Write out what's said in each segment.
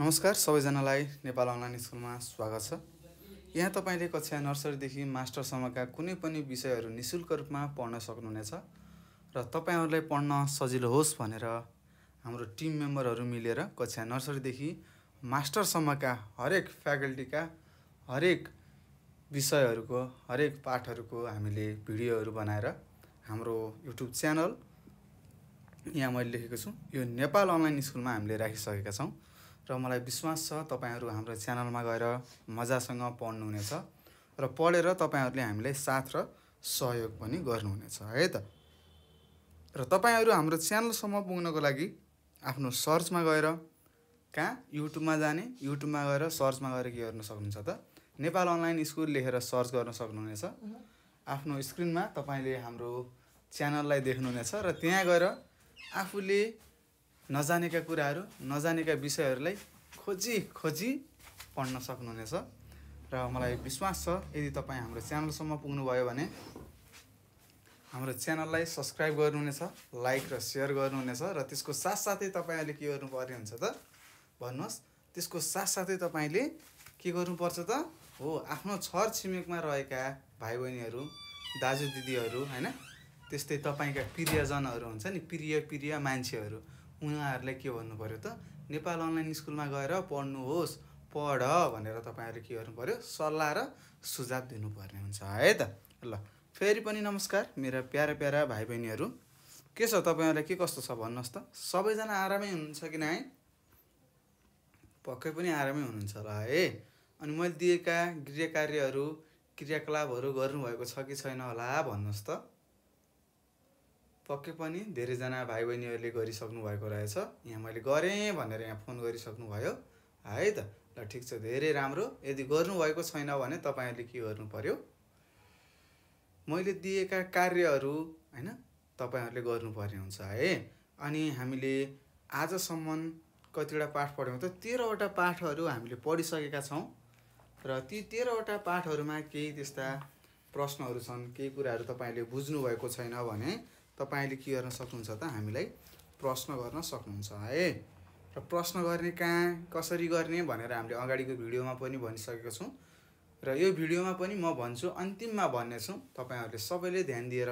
नमस्कार सबैजनालाई नेपाल अनलाइन स्कुलमा स्वागत छ यहाँ तपाईँले कक्षा नर्सरीदेखि मास्टरसम्मका कुनै पनि विषयहरू नि शुल्क रूपमा पढ्न सक्नुहुनेछ र तपाईँहरूलाई पढ्न सजिलो होस् भनेर हाम्रो टिम मेम्बरहरू मिलेर कक्षा नर्सरीदेखि मास्टरसम्मका हरेक फ्याकल्टीका हरेक विषयहरूको हरेक पाठहरूको हामीले भिडियोहरू बनाएर हाम्रो युट्युब च्यानल यहाँ मैले लेखेको छु यो नेपाल अनलाइन स्कुलमा हामीले राखिसकेका छौँ र मलाई विश्वास छ तपाईँहरू हाम्रो च्यानलमा गएर मजासँग पढ्नुहुनेछ र पढेर तपाईँहरूले हामीलाई साथ र सहयोग पनि गर्नुहुनेछ है त र तपाईँहरू हाम्रो च्यानलसम्म पुग्नको लागि आफ्नो सर्चमा गएर कहाँ युट्युबमा जाने युट्युबमा गएर सर्चमा गएर के गर्न सक्नुहुन्छ त नेपाल अनलाइन स्कुल लेखेर सर्च गर्न सक्नुहुनेछ आफ्नो स्क्रिनमा तपाईँले हाम्रो च्यानललाई देख्नुहुनेछ र त्यहाँ गएर आफूले नजानेका कुराहरू नजानेका विषयहरूलाई खोजी खोजी पढ्न सक्नुहुनेछ र मलाई विश्वास छ यदि तपाईँ हाम्रो च्यानलसम्म पुग्नुभयो भने हाम्रो च्यानललाई सब्सक्राइब गर्नुहुनेछ लाइक र सेयर गर्नुहुनेछ र त्यसको साथसाथै तपाईँले के गर्नुपर्ने हुन्छ त भन्नुहोस् त्यसको साथसाथै तपाईँले के गर्नुपर्छ त हो आफ्नो छर छिमेकमा रहेका भाइ बहिनीहरू दाजु दिदीहरू होइन त्यस्तै तपाईँका प्रियजनहरू हुन्छ नि प्रिय प्रिय मान्छेहरू उहाँहरूलाई के भन्नु पऱ्यो त नेपाल अनलाइन स्कुलमा गएर पढ्नुहोस् पढ भनेर तपाईँहरूले के गर्नु पऱ्यो सल्लाह र सुझाव दिनुपर्ने हुन्छ है त ल फेरि पनि नमस्कार मेरा प्यारा प्यारा भाइ बहिनीहरू के छ तपाईँहरूलाई के कस्तो छ भन्नुहोस् त सबैजना आरामै हुनुहुन्छ कि है पक्कै पनि आरामै हुनुहुन्छ होला है अनि मैले दिएका गृह कार्यहरू क्रियाकलापहरू गर्नुभएको छ कि छैन होला भन्नुहोस् त पक्कै पनि धेरैजना भाइ बहिनीहरूले गरिसक्नु भएको रहेछ यहाँ मैले गरेँ भनेर यहाँ फोन गरिसक्नुभयो है त ल ठिक छ धेरै राम्रो यदि गर्नुभएको छैन भने तपाईँहरूले के गर्नु पऱ्यो मैले दिएका कार्यहरू होइन तपाईँहरूले गर्नुपर्ने हुन्छ है अनि हामीले आजसम्म कतिवटा पाठ पढ्यौँ त तेह्रवटा पाठहरू हामीले पढिसकेका छौँ र ती तेह्रवटा पाठहरूमा केही त्यस्ता प्रश्नहरू छन् केही कुराहरू तपाईँले बुझ्नुभएको छैन भने तपाईँले के गर्न सक्नुहुन्छ त हामीलाई प्रश्न गर्न सक्नुहुन्छ है र प्रश्न गर्ने कहाँ कसरी गर्ने भनेर हामीले अगाडिको भिडियोमा पनि भनिसकेको छौँ र यो भिडियोमा पनि म भन्छु अन्तिममा भन्नेछु तपाईँहरूले सबैले ध्यान दिएर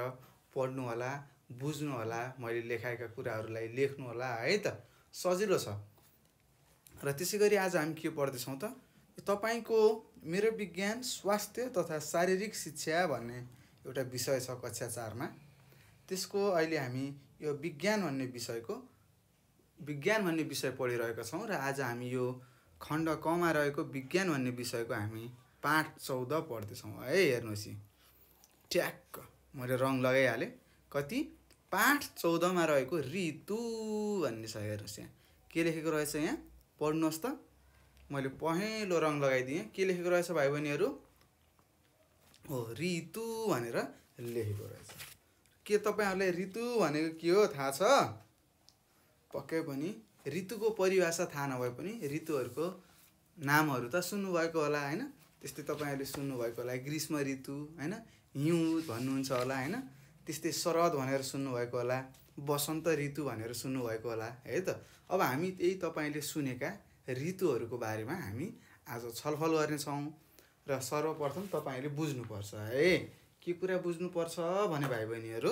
पढ्नुहोला बुझ्नुहोला मैले लेखाएका कुराहरूलाई लेख्नुहोला है त सजिलो छ र त्यसै गरी आज हामी के पढ्दैछौँ त तपाईँको मेरो विज्ञान स्वास्थ्य तथा शारीरिक शिक्षा भन्ने एउटा विषय छ कक्षा चारमा त्यसको अहिले हामी यो विज्ञान भन्ने विषयको विज्ञान भन्ने विषय पढिरहेका छौँ र आज हामी यो खण्ड कमा रहेको विज्ञान भन्ने विषयको हामी पाठ चौध पढ्दैछौँ है हेर्नुहोस् यी ट्याक्क मैले रङ लगाइहालेँ कति पाठ चौधमा रहेको ऋतु भन्ने छ हेर्नुहोस् यहाँ के लेखेको रहेछ यहाँ पढ्नुहोस् त मैले पहेँलो रङ लगाइदिएँ के लेखेको रहेछ भाइ बहिनीहरू हो ऋतु भनेर लेखेको रहेछ के तपाईँहरूलाई ऋतु भनेको के हो थाहा छ पक्कै पनि ऋतुको परिभाषा थाहा नभए पनि ऋतुहरूको नामहरू त सुन्नुभएको होला होइन त्यस्तै तपाईँहरूले सुन्नुभएको होला ग्रीष्म ऋतु होइन हिउँ भन्नुहुन्छ होला होइन त्यस्तै शरद भनेर सुन्नुभएको होला वसन्त ऋतु भनेर सुन्नुभएको होला है त अब हामी त्यही तपाईँले सुनेका ऋतुहरूको बारेमा हामी आज छलफल गर्नेछौँ र सर्वप्रथम तपाईँले बुझ्नुपर्छ है के कुरा बुझ्नुपर्छ भने भाइ बहिनीहरू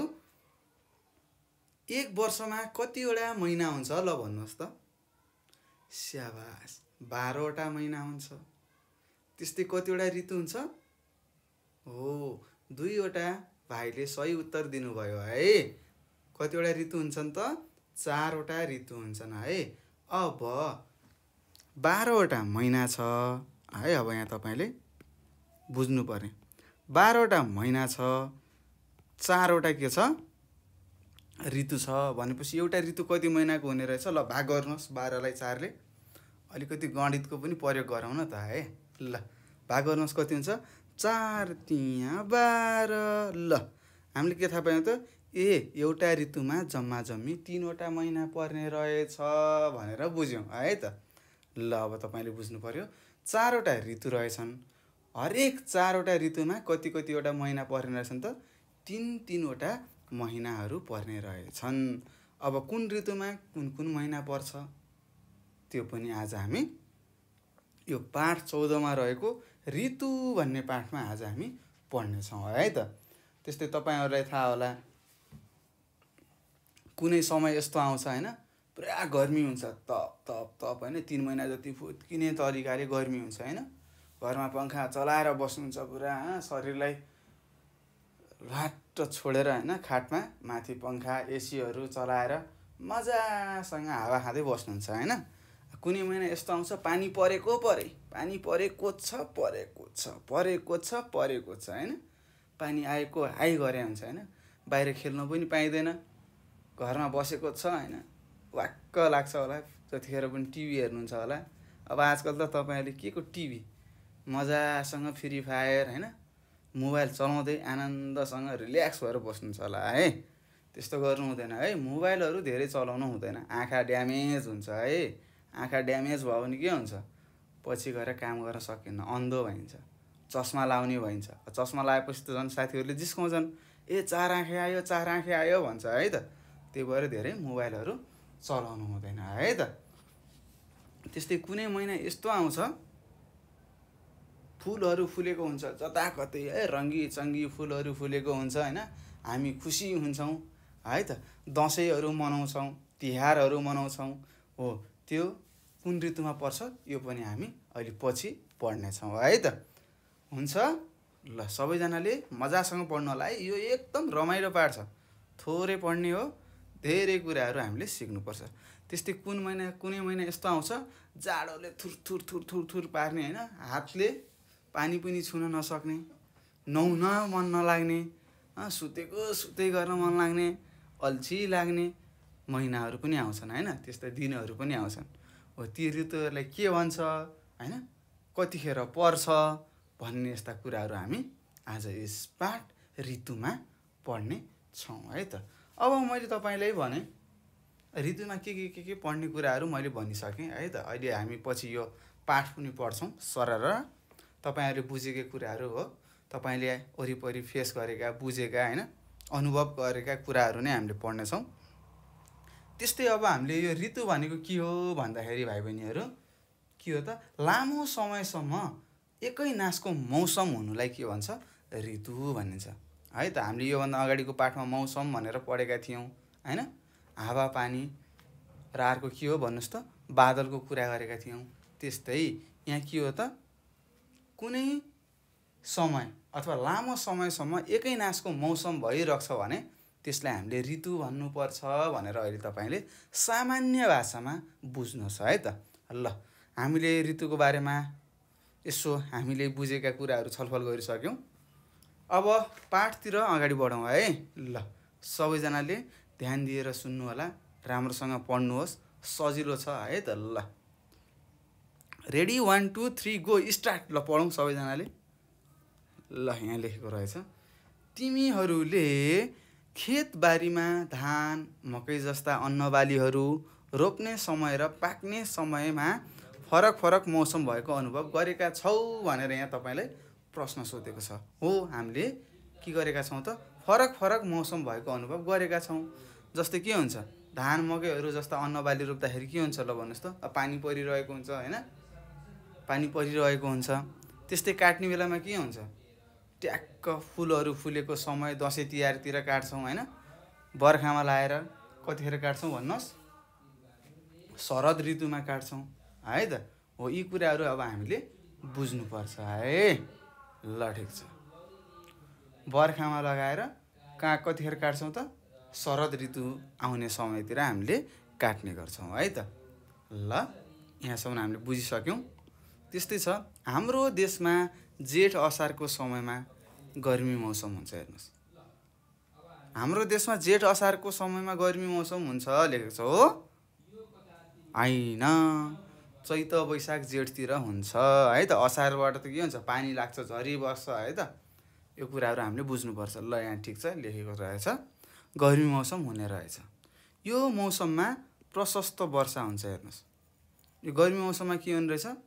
एक वर्षमा कतिवटा महिना हुन्छ ल भन्नुहोस् त स्याबास बाह्रवटा महिना हुन्छ त्यस्तै कतिवटा ऋतु हुन्छ हो दुईवटा भाइले सही उत्तर दिनुभयो है कतिवटा ऋतु हुन्छन् त चारवटा ऋतु हुन्छन् है अब बाह्रवटा महिना छ है अब यहाँ तपाईँले बुझ्नु पऱ्यो बाह्रवटा महिना छ चारवटा के छ ऋतु छ भनेपछि एउटा ऋतु कति महिनाको हुने रहेछ ल भाग गर्नुहोस् बाह्रलाई चारले अलिकति गणितको पनि प्रयोग गरौँ न त है ल भाग गर्नुहोस् कति हुन्छ चार तिहाँ बाह्र ल हामीले के थाहा पायौँ त ए एउटा ऋतुमा जम्मा जम्मी तिनवटा महिना पर्ने रहेछ भनेर बुझ्यौँ है त ल अब तपाईँले बुझ्नु पऱ्यो चारवटा ऋतु रहेछन् हरेक चारवटा ऋतुमा कति कतिवटा महिना पर्ने रहेछन् त तिन तिनवटा महिनाहरू पर्ने रहेछन् अब कुन ऋतुमा कुन कुन महिना पर्छ त्यो पनि आज हामी यो पाठ चौधमा रहेको ऋतु भन्ने पाठमा आज हामी पढ्नेछौँ है त त्यस्तै तपाईँहरूलाई थाहा होला कुनै समय यस्तो आउँछ होइन पुरा गर्मी हुन्छ तप तप तप होइन तिन महिना जति फुत्किने तरिकाले गर्मी हुन्छ होइन घरमा पङ्खा चलाएर बस्नुहुन्छ पुरा शरीरलाई लाट छोडेर होइन खाटमा माथि पङ्खा एसीहरू चलाएर मजासँग हावा खाँदै बस्नुहुन्छ होइन कुनै महिना यस्तो आउँछ पानी परेको परे पानी परेको छ परेको छ परेको छ परेको छ होइन पानी आएको हाई गरे हुन्छ होइन बाहिर खेल्नु पनि पाइँदैन घरमा बसेको छ होइन वाक्क लाग्छ होला जतिखेर पनि टिभी हेर्नुहुन्छ होला अब आजकल त तपाईँहरूले के को टिभी मजासँग फ्री फायर होइन मोबाइल चलाउँदै आनन्दसँग रिल्याक्स भएर बस्नु होला है त्यस्तो गर्नु हुँदैन है मोबाइलहरू धेरै चलाउनु हुँदैन आँखा ड्यामेज हुन्छ है आँखा ड्यामेज भयो भने के हुन्छ पछि गएर काम गर्न सकिन्न अन्धो भइन्छ चस्मा लाउने भइन्छ चस्मा लगाएपछि त झन् साथीहरूले जिस्काउँछन् ए चार आँखे आयो चार आँखे आयो भन्छ है त त्यही भएर धेरै मोबाइलहरू चलाउनु हुँदैन है त त्यस्तै कुनै महिना यस्तो आउँछ फुलहरू फुलेको हुन्छ जता कतै है रङ्गी चङ्गी फुलहरू फुलेको हुन्छ होइन हामी खुसी हुन्छौँ है त दसैँहरू मनाउँछौँ तिहारहरू मनाउँछौँ हो त्यो कुन ऋतुमा पर्छ यो पनि हामी अहिले पछि पढ्नेछौँ है त हुन्छ ल सबैजनाले मजासँग पढ्नलाई है यो एकदम रमाइलो पाठ छ थोरै पढ्ने हो धेरै कुराहरू हामीले सिक्नुपर्छ त्यस्तै कुन महिना कुनै महिना यस्तो आउँछ जाडोले थुर थुर थुर थुर थुर पार्ने होइन हातले पानी पनि छुन नसक्ने नुहाउन मन नलाग्ने सुतेको सुतै गर्न मन लाग्ने अल्छी लाग्ने महिनाहरू पनि आउँछन् होइन त्यस्ता दिनहरू पनि आउँछन् हो ती ऋतुहरूलाई के भन्छ होइन कतिखेर पर्छ भन्ने यस्ता कुराहरू हामी आज यस पाठ ऋतुमा पढ्ने छौँ है त अब मैले तपाईँलाई भने ऋतुमा के के के के पढ्ने कुराहरू मैले भनिसकेँ है त अहिले हामी पछि यो पाठ पनि पढ्छौँ सरर तपाईँहरूले बुझेकै कुराहरू हो तपाईँले वरिपरि फेस गरेका बुझेका होइन अनुभव गरेका कुराहरू नै हामीले पढ्नेछौँ त्यस्तै अब हामीले यो ऋतु भनेको के हो भन्दाखेरि भाइ बहिनीहरू के हो त लामो समयसम्म एकै नासको मौसम हुनुलाई के भन्छ ऋतु भनिन्छ है त हामीले योभन्दा अगाडिको पाठमा मौसम भनेर पढेका थियौँ होइन हावापानी र अर्को के हो भन्नुहोस् त बादलको कुरा गरेका थियौँ त्यस्तै यहाँ के हो त कुनै समय अथवा लामो समयसम्म एकै नासको मौसम भइरहेको छ भने त्यसलाई हामीले ऋतु भन्नुपर्छ भनेर अहिले तपाईँले सामान्य भाषामा बुझ्नुहोस् है त ल हामीले ऋतुको बारेमा यसो हामीले बुझेका कुराहरू छलफल गरिसक्यौँ अब पाठतिर अगाडि बढौँ है ल सबैजनाले ध्यान दिएर सुन्नुहोला राम्रोसँग पढ्नुहोस् सजिलो छ है त ल ready one two three go start ल पढौँ सबैजनाले ल यहाँ लेखेको रहेछ तिमीहरूले खेतबारीमा धान मकै जस्ता अन्नबालीहरू रोप्ने समय र पाक्ने समयमा फरक फरक मौसम भएको अनुभव गरेका छौ भनेर यहाँ तपाईँलाई प्रश्न सोधेको छ हो हामीले के गरेका छौँ त फरक फरक मौसम भएको अनुभव गरेका छौँ जस्तै के हुन्छ धान मकैहरू जस्ता अन्नबाली रोप्दाखेरि के हुन्छ ल भन्नुहोस् त पानी परिरहेको हुन्छ होइन पानी परिरहेको हुन्छ त्यस्तै काट्ने बेलामा के हुन्छ ट्याक्क फुलहरू फुलेको समय दसैँ तिहारतिर काट्छौँ होइन बर्खामा लाएर कतिखेर काट्छौँ भन्नुहोस् शरद ऋतुमा काट्छौँ है त हो यी कुराहरू अब हामीले बुझ्नुपर्छ है ल ठिक छ बर्खामा लगाएर कहाँ कतिखेर काट्छौँ त शरद ऋतु आउने समयतिर हामीले काट्ने गर्छौँ है त ल यहाँसम्म हामीले बुझिसक्यौँ त्यस्तै छ हाम्रो देशमा जेठ असारको समयमा गर्मी मौसम हुन्छ हेर्नुहोस् हाम्रो देशमा जेठ असारको समयमा गर्मी मौसम हुन्छ लेखेको छ हो होइन चैत वैशाख जेठतिर हुन्छ है त असारबाट त के हुन्छ पानी लाग्छ झरी झरिबस्छ है त यो कुराहरू हामीले बुझ्नुपर्छ ल यहाँ ठिक छ लेखेको रहेछ गर्मी मौसम हुने रहेछ यो मौसममा प्रशस्त वर्षा हुन्छ हेर्नुहोस् यो गर्मी मौसममा के हुने रहेछ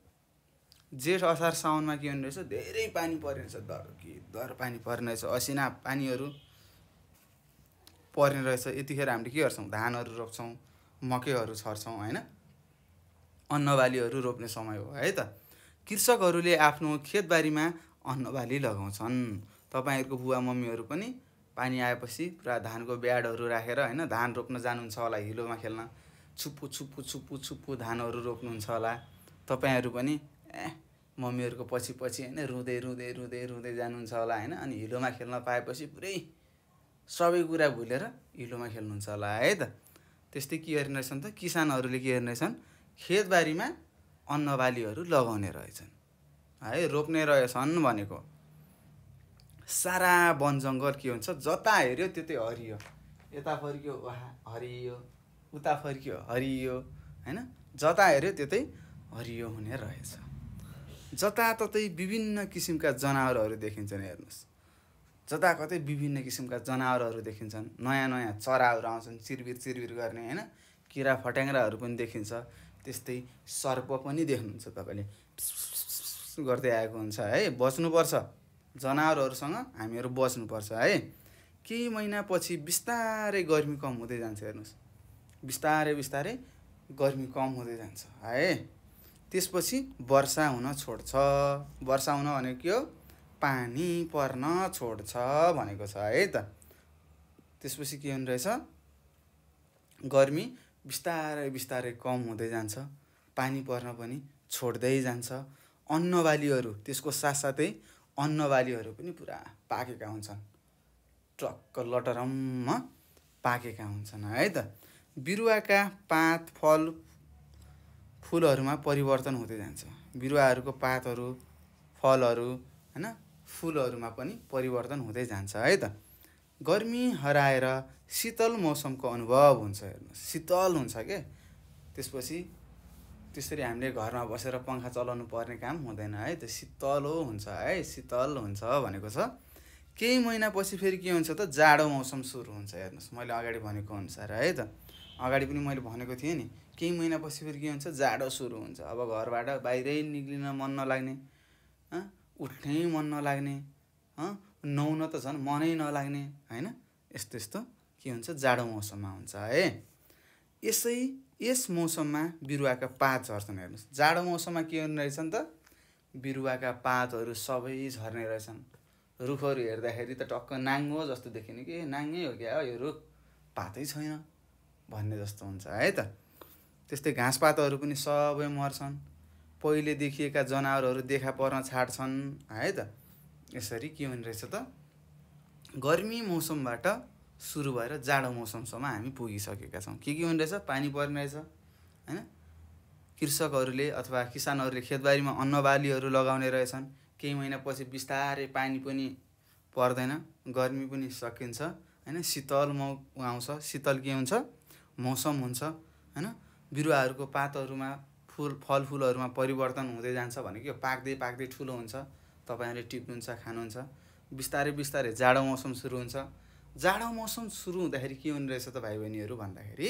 जेठ असार साउनमा के हुने रहेछ धेरै पानी पर्ने रहेछ दर कि दर पानी पर्ने रहेछ असिना पानीहरू पर्ने रहेछ यतिखेर हामीले के गर्छौँ धानहरू रोप्छौँ मकैहरू छर्छौँ होइन अन्नबालीहरू रोप्ने समय हो है त कृषकहरूले आफ्नो खेतबारीमा अन्नबाली लगाउँछन् तपाईँहरूको बुवा मम्मीहरू पनि पानी आएपछि पुरा धानको ब्याडहरू राखेर होइन धान रोप्न जानुहुन्छ होला हिलोमा खेल्न छुप्पु छुप्पु छुप्पु छुप्पु धानहरू रोप्नुहुन्छ होला तपाईँहरू पनि ए मम्मीहरूको पछि पछि होइन रुँदै रुँदै रुँदै रुँदै जानुहुन्छ होला होइन अनि हिलोमा खेल्न पाएपछि पुरै सबै कुरा भुलेर हिलोमा खेल्नुहुन्छ होला है त त्यस्तै के गर्ने रहेछन् त किसानहरूले के गर्ने रहेछन् खेतबारीमा अन्नबालीहरू लगाउने रहेछन् है रोप्ने रहेछन् भनेको सारा वन जङ्गल के हुन्छ जता हेऱ्यो त्यतै हरियो यता फर्कियो हरियो उता फर्कियो हरियो होइन जता हेऱ्यो त्यतै हरियो हुने रहेछ जताततै विभिन्न किसिमका जनावरहरू देखिन्छन् हेर्नुहोस् जताकतै विभिन्न किसिमका जनावरहरू देखिन्छन् नयाँ नयाँ चराहरू आउँछन् चिरबिर चिरबिर गर्ने होइन किरा फट्याङ्ग्राहरू पनि देखिन्छ त्यस्तै सर्प पनि देख्नुहुन्छ तपाईँले गर्दै आएको हुन्छ है बच्नुपर्छ जनावरहरूसँग हामीहरू बच्नुपर्छ है केही महिनापछि बिस्तारै गर्मी कम हुँदै जान्छ हेर्नुहोस् बिस्तारै बिस्तारै गर्मी कम हुँदै जान्छ है त्यसपछि वर्षा हुन छोड्छ वर्षा हुन भनेको के हो पानी पर्न छोड्छ भनेको छ है त त्यसपछि के हुने रहेछ गर्मी बिस्तारै बिस्तारै कम हुँदै जान्छ पानी पर्न पनि छोड्दै जान्छ अन्नबालीहरू त्यसको साथसाथै अन्नबालीहरू पनि पुरा पाकेका हुन्छन् ट्रक्क लटरम्म पाकेका हुन्छन् है त बिरुवाका पात फल फुलहरूमा परिवर्तन हुँदै जान्छ बिरुवाहरूको पातहरू फलहरू होइन फुलहरूमा पनि परिवर्तन हुँदै जान्छ है त गर्मी हराएर शीतल मौसमको अनुभव हुन्छ हेर्नु शीतल हुन्छ के त्यसपछि त्यसरी हामीले घरमा बसेर पङ्खा चलाउनु पर्ने काम हुँदैन है त्यो शीतलो हुन्छ है शीतल हुन्छ भनेको छ केही महिनापछि फेरि के हुन्छ त जाडो मौसम सुरु हुन्छ हेर्नुहोस् मैले अगाडि भनेको अनुसार है त अगाडि पनि मैले भनेको थिएँ नि केही महिनापछि फेरि के हुन्छ जाडो सुरु हुन्छ अब घरबाट बाहिरै निक्लिन मन नलाग्ने उठ्नै मन नलाग्ने नुहाउन त झन् मनै नलाग्ने होइन यस्तो यस्तो के हुन्छ जाडो मौसममा हुन्छ है यसै यस मौसममा बिरुवाका पात झर्छन् हेर्नुहोस् जाडो मौसममा के हुने रहेछन् त बिरुवाका पातहरू सबै झर्ने रहेछन् रुखहरू हेर्दाखेरि त टक्क नाङ्गो जस्तो देखिने कि नाङ्गै हो क्या यो रुख पातै छैन भन्ने जस्तो हुन्छ है त त्यस्तै घाँसपातहरू पनि सबै मर्छन् पहिले देखिएका जनावरहरू देखा पर्न छाड्छन् है त यसरी के हुने रहेछ त गर्मी मौसमबाट सुरु भएर जाडो मौसमसम्म हामी पुगिसकेका छौँ के के हुने रहेछ पानी पर्ने रहेछ होइन कृषकहरूले अथवा किसानहरूले खेतबारीमा अन्न अन्नबालीहरू लगाउने रहेछन् केही महिनापछि बिस्तारै पानी पनि पर्दैन गर्मी पनि सकिन्छ होइन शीतल मौ आउँछ शीतल के हुन्छ मौसम हुन्छ होइन बिरुवाहरूको पातहरूमा फुल फलफुलहरूमा परिवर्तन हुँदै जान्छ भने के पाक्दै पाक्दै ठुलो हुन्छ तपाईँहरूले टिप्नुहुन्छ खानुहुन्छ बिस्तारै बिस्तारै जाडो मौसम सुरु हुन्छ जाडो मौसम सुरु हुँदाखेरि के हुने रहेछ त भाइ बहिनीहरू भन्दाखेरि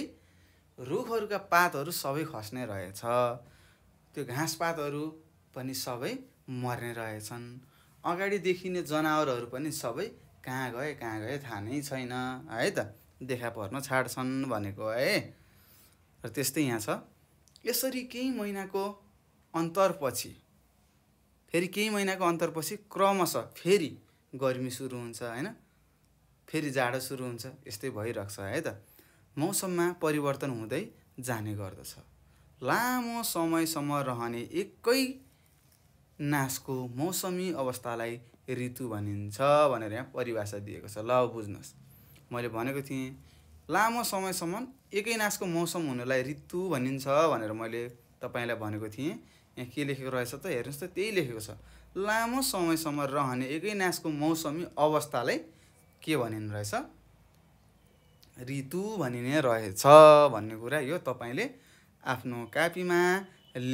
रुखहरूका पातहरू सबै खस्ने रहेछ त्यो घाँस पनि सबै मर्ने रहेछन् अगाडि देखिने जनावरहरू पनि सबै कहाँ गए कहाँ गए थाहा नै छैन है त देखा पर्न छाड्छन् भनेको है र त्यस्तै यहाँ छ यसरी केही महिनाको अन्तरपछि फेरि केही महिनाको अन्तरपछि क्रमशः फेरि गर्मी सुरु हुन्छ होइन फेरि जाडो सुरु हुन्छ यस्तै छ है त मौसममा परिवर्तन हुँदै जाने गर्दछ लामो समयसम्म रहने एकै नासको मौसमी अवस्थालाई ऋतु भनिन्छ भनेर यहाँ परिभाषा दिएको छ ल बुझ्नुहोस् मैले भनेको थिएँ लामो समयसम्म एकै नासको मौसम हुनलाई ऋतु भनिन्छ भनेर मैले तपाईँलाई भनेको थिएँ यहाँ के लेखेको रहेछ त हेर्नुहोस् त त्यही लेखेको छ लामो समयसम्म रहने एकै नासको मौसमी अवस्थालाई के भनिने रहेछ ऋतु भनिने रहेछ भन्ने कुरा यो तपाईँले आफ्नो कापीमा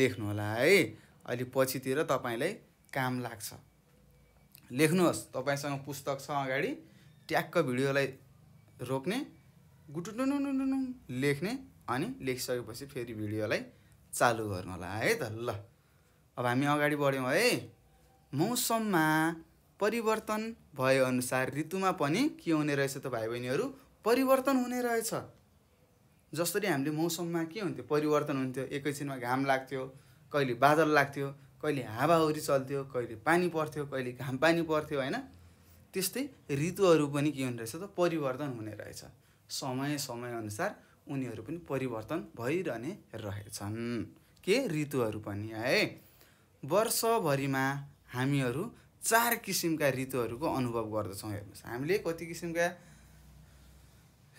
लेख्नुहोला है अहिले पछितिर तपाईँलाई काम लाग्छ लेख्नुहोस् तपाईँसँग पुस्तक छ अगाडि ट्याक्क भिडियोलाई रोक्ने गुटुनु लेख्ने अनि लेखिसकेपछि फेरि भिडियोलाई चालु गर्नु होला है त ल अब हामी अगाडि बढ्यौँ है मौसममा परिवर्तन भएअनुसार ऋतुमा पनि के हुने रहेछ त भाइ बहिनीहरू परिवर्तन हुने रहेछ जसरी हामीले मौसममा के हुन्थ्यो परिवर्तन हुन्थ्यो एकैछिनमा घाम लाग्थ्यो कहिले बादल लाग्थ्यो कहिले हावाहुरी चल्थ्यो कहिले पानी पर्थ्यो कहिले घाम पानी पर्थ्यो होइन त्यस्तै ऋतुहरू पनि के हुने रहेछ त परिवर्तन हुने रहेछ समय समयअनुसार उनीहरू पनि परिवर्तन भइरहने रहेछन् के ऋतुहरू पनि है वर्षभरिमा हामीहरू चार किसिमका ऋतुहरूको अनुभव गर्दछौँ हेर्नुहोस् हामीले कति किसिमका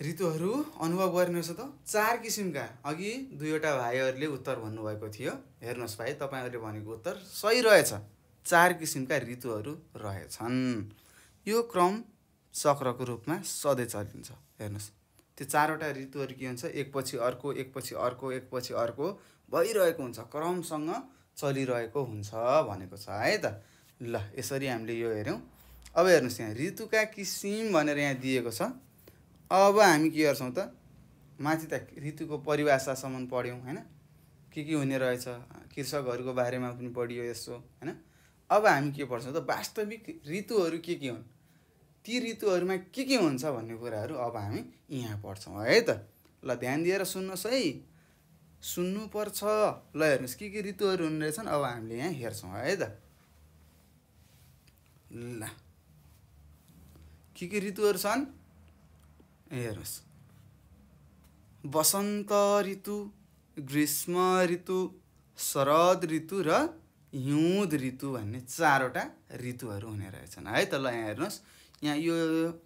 ऋतुहरू अनुभव गर्नुहोस् त चार किसिमका अघि दुईवटा भाइहरूले उत्तर भन्नुभएको थियो हेर्नुहोस् भाइ तपाईँहरूले भनेको उत्तर सही रहेछ चार किसिमका ऋतुहरू रहेछन् यो क्रम चक्रको रूपमा सधैँ चलिन्छ हेर्नुहोस् त्यो चारवटा ऋतुहरू के हुन्छ एकपछि अर्को एकपछि अर्को एकपछि अर्को भइरहेको हुन्छ क्रमसँग चलिरहेको हुन्छ भनेको छ है त ल यसरी हामीले यो हेऱ्यौँ अब हेर्नुहोस् यहाँ ऋतुका किसिम भनेर यहाँ दिएको छ अब हामी के गर्छौँ त माथि त ऋतुको परिभाषासम्म पढ्यौँ होइन के के हुने रहेछ कृषकहरूको बारेमा पनि पढियो यसो होइन अब हामी के पढ्छौँ त वास्तविक ऋतुहरू के के हुन् ती ऋतुहरूमा के के हुन्छ भन्ने कुराहरू अब हामी यहाँ पढ्छौँ है त ल ध्यान दिएर सुन्नुहोस् है सुन्नुपर्छ ल हेर्नुहोस् के के ऋतुहरू हुने रहेछन् अब हामीले यहाँ हेर्छौँ है त ल के के ऋतुहरू छन् हेर्नुहोस् वसन्त ऋतु ग्रीष्म ऋतु शरद ऋतु र हिउँद ऋतु भन्ने चारवटा ऋतुहरू हुने रहेछन् है त ल यहाँ हेर्नुहोस् यहाँ यो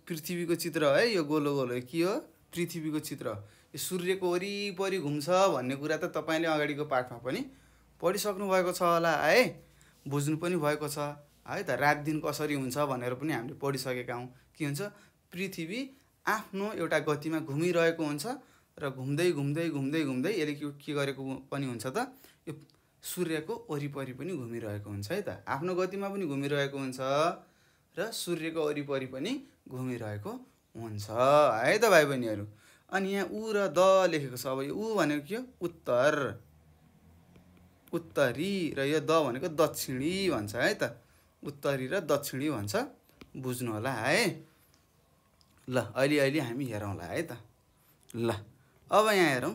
पृथ्वीको चित्र है यो गोलो गोलो के हो पृथ्वीको चित्र यो सूर्यको वरिपरि घुम्छ भन्ने कुरा त तपाईँले अगाडिको पाठमा पनि पढिसक्नु भएको छ होला है बुझ्नु पनि भएको छ है त रात दिन कसरी हुन्छ भनेर पनि हामीले पढिसकेका हौँ के हुन्छ पृथ्वी आफ्नो एउटा गतिमा घुमिरहेको हुन्छ र घुम्दै घुम्दै घुम्दै घुम्दै यसले के गरेको पनि हुन्छ त यो सूर्यको वरिपरि पनि घुमिरहेको हुन्छ है त आफ्नो गतिमा पनि घुमिरहेको हुन्छ र सूर्यको वरिपरि पनि घुमिरहेको हुन्छ है त भाइ बहिनीहरू अनि यहाँ ऊ र द लेखेको छ अब यो ऊ भनेको के हो उत्तर उत्तरी र यो द भनेको दक्षिणी भन्छ है त उत्तरी र दक्षिणी भन्छ बुझ्नु होला है ल अहिले अहिले हामी हेरौँला है त ल अब यहाँ हेरौँ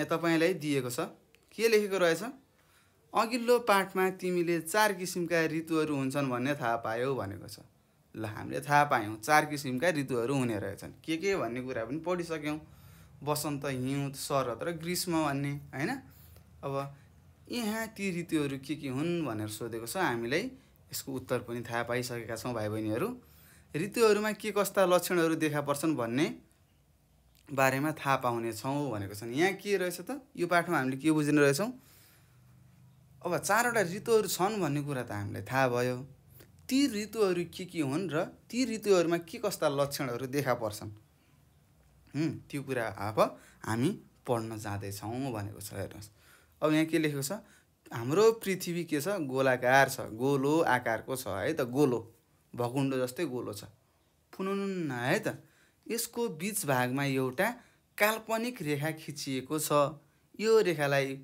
यहाँ तपाईँलाई दिएको छ के लेखेको रहेछ अघिल्लो पाठमा तिमीले चार किसिमका ऋतुहरू हुन्छन् भन्ने थाहा पायौ भनेको छ ल हामीले थाहा पायौँ चार किसिमका ऋतुहरू हुने रहेछन् के के भन्ने कुरा पनि पढिसक्यौँ वसन्त हिउँद शरद र ग्रीष्म भन्ने होइन अब यहाँ ती ऋतुहरू के के हुन् भनेर सोधेको छ हामीलाई यसको उत्तर पनि थाहा पाइसकेका छौँ भाइ बहिनीहरू ऋतुहरूमा के कस्ता लक्षणहरू देखा पर्छन् भन्ने बारेमा थाहा पाउनेछौँ भनेको छन् यहाँ के रहेछ त यो पाठमा हामीले के बुझ्ने रहेछौँ अब चारवटा ऋतुहरू छन् भन्ने कुरा त हामीलाई थाहा भयो ती ऋतुहरू के के हुन् र ती ऋतुहरूमा के कस्ता लक्षणहरू देखा पर्छन् त्यो कुरा अब हामी पढ्न जाँदैछौँ भनेको छ हेर्नुहोस् अब यहाँ के लेखेको छ हाम्रो पृथ्वी के छ गोलाकार छ गोलो आकारको छ है त गोलो भकुण्डो जस्तै गोलो छ फुनुन्न है त यसको बिच भागमा एउटा काल्पनिक रेखा खिचिएको छ यो रेखालाई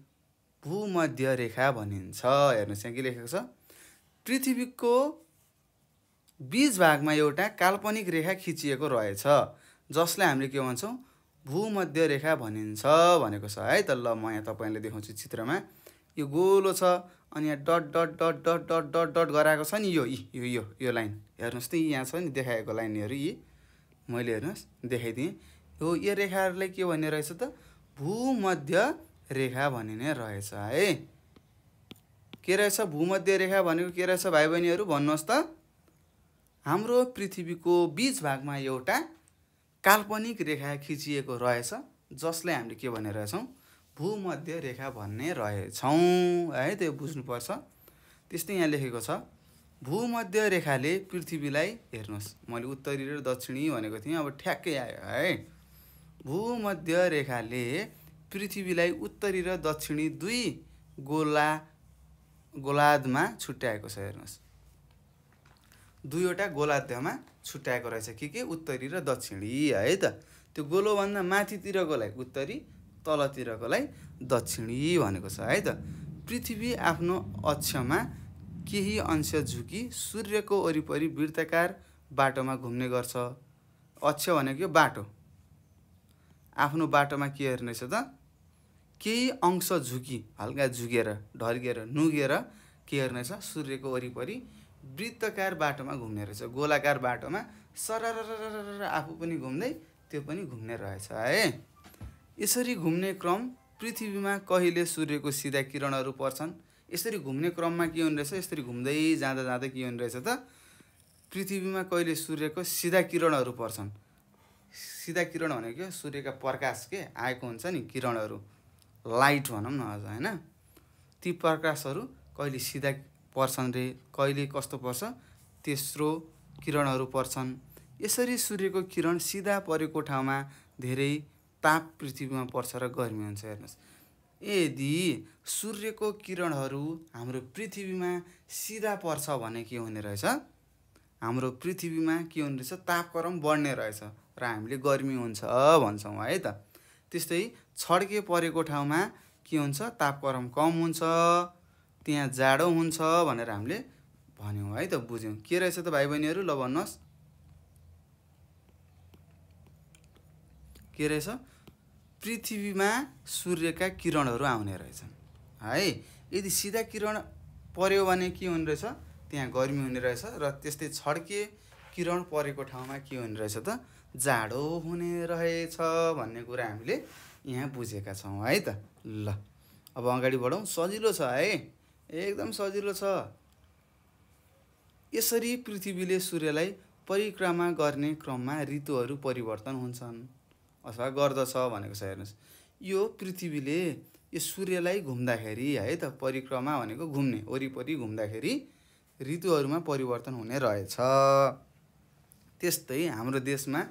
भूमध्य रेखा भनिन्छ हेर्नुहोस् यहाँ के लेखेको छ पृथ्वीको बिच भागमा एउटा काल्पनिक रेखा खिचिएको रहेछ जसलाई हामीले के भन्छौँ भूमध्य रेखा भनिन्छ भनेको छ है त ल म यहाँ तपाईँले देखाउँछु चित्रमा यो गोलो छ अनि यहाँ dot dot dot dot dot dot dot गराएको छ नि यो यो यो यो लाइन हेर्नुहोस् त यहाँ छ नि देखाएको लाइनहरू यी मैले हेर्नुहोस् देखाइदिएँ हो यो रेखाहरूलाई के भन्ने रहेछ त भूमध्य रेखा भनिने रहेछ है के रहेछ भूमध्य रेखा भनेको के रहेछ भाइ बहिनीहरू भन्नुहोस् त हाम्रो पृथ्वीको बिच भागमा एउटा काल्पनिक रेखा खिचिएको रहेछ जसलाई हामीले के भनेर रहेछौँ भूमध्य रेखा भन्ने रहेछौँ है त्यो बुझ्नुपर्छ त्यस्तै यहाँ लेखेको छ भूमध्य रेखाले पृथ्वीलाई हेर्नुहोस् मैले उत्तरी र दक्षिणी भनेको थिएँ अब ठ्याक्कै आयो है भूमध्य रेखाले पृथ्वीलाई उत्तरी र दक्षिणी दुई गोला गोलादमा छुट्याएको छ हेर्नुहोस् दुईवटा गोलाध्यमा छुट्याएको रहेछ के के उत्तरी र दक्षिणी है त त्यो गोलोभन्दा माथितिरकोलाई उत्तरी तलतिरकोलाई दक्षिणी भनेको छ है त पृथ्वी आफ्नो अक्षमा केही अंश झुकी सूर्यको वरिपरि वृत्तकार बाटोमा घुम्ने गर्छ अक्ष भनेको बाटो आफ्नो बाटोमा के हेर्नेछ त केही अंश झुकी हल्का झुकेर ढर्केर नुगेर के गर्ने रहेछ सूर्यको वरिपरि वृत्तकार बाटोमा घुम्ने रहेछ गोलाकार बाटोमा सरर आफू पनि घुम्दै त्यो पनि घुम्ने रहेछ है यसरी घुम्ने क्रम पृथ्वीमा कहिले सूर्यको सिधा किरणहरू पर्छन् यसरी घुम्ने क्रममा के हुने रहेछ यसरी घुम्दै जाँदा जाँदै के हुने रहेछ त पृथ्वीमा कहिले सूर्यको सिधा किरणहरू पर्छन् सिधा किरण भनेको सूर्यका प्रकाश के आएको हुन्छ नि किरणहरू लाइट भनौँ न अझ होइन ती प्रकाशहरू कहिले सिधा पर्छन् रे कहिले कस्तो पर्छ तेस्रो किरणहरू पर्छन् यसरी सूर्यको किरण सिधा परेको ठाउँमा धेरै ताप पृथ्वीमा पर्छ र गर्मी हुन्छ हेर्नुहोस् यदि सूर्यको किरणहरू हाम्रो पृथ्वीमा सिधा पर्छ भने के हुने रहेछ हाम्रो पृथ्वीमा के हुने रहेछ तापक्रम बढ्ने रहेछ र हामीले गर्मी हुन्छ भन्छौँ है त त्यस्तै छड्के परेको ठाउँमा के हुन्छ तापक्रम कम हुन्छ त्यहाँ जाडो हुन्छ भनेर हामीले भन्यौँ है त बुझ्यौँ के रहेछ त भाइ बहिनीहरू ल भन्नुहोस् के रहेछ पृथ्वीमा सूर्यका किरणहरू आउने रहेछन् है यदि सिधा किरण पर्यो भने के हुने रहेछ त्यहाँ गर्मी हुने रहेछ र त्यस्तै छड्के किरण परेको ठाउँमा के हुने रहेछ त जाडो हुने रहेछ भन्ने कुरा हामीले यहाँ बुझेका छौँ है त ल अब अगाडि बढौँ सजिलो छ है एकदम सजिलो छ यसरी पृथ्वीले सूर्यलाई परिक्रमा गर्ने क्रममा ऋतुहरू परिवर्तन हुन्छन् अथवा गर्दछ भनेको छ हेर्नुहोस् यो पृथ्वीले यो सूर्यलाई घुम्दाखेरि है त परिक्रमा भनेको घुम्ने वरिपरि घुम्दाखेरि ऋतुहरूमा परिवर्तन हुने रहेछ त्यस्तै हाम्रो देशमा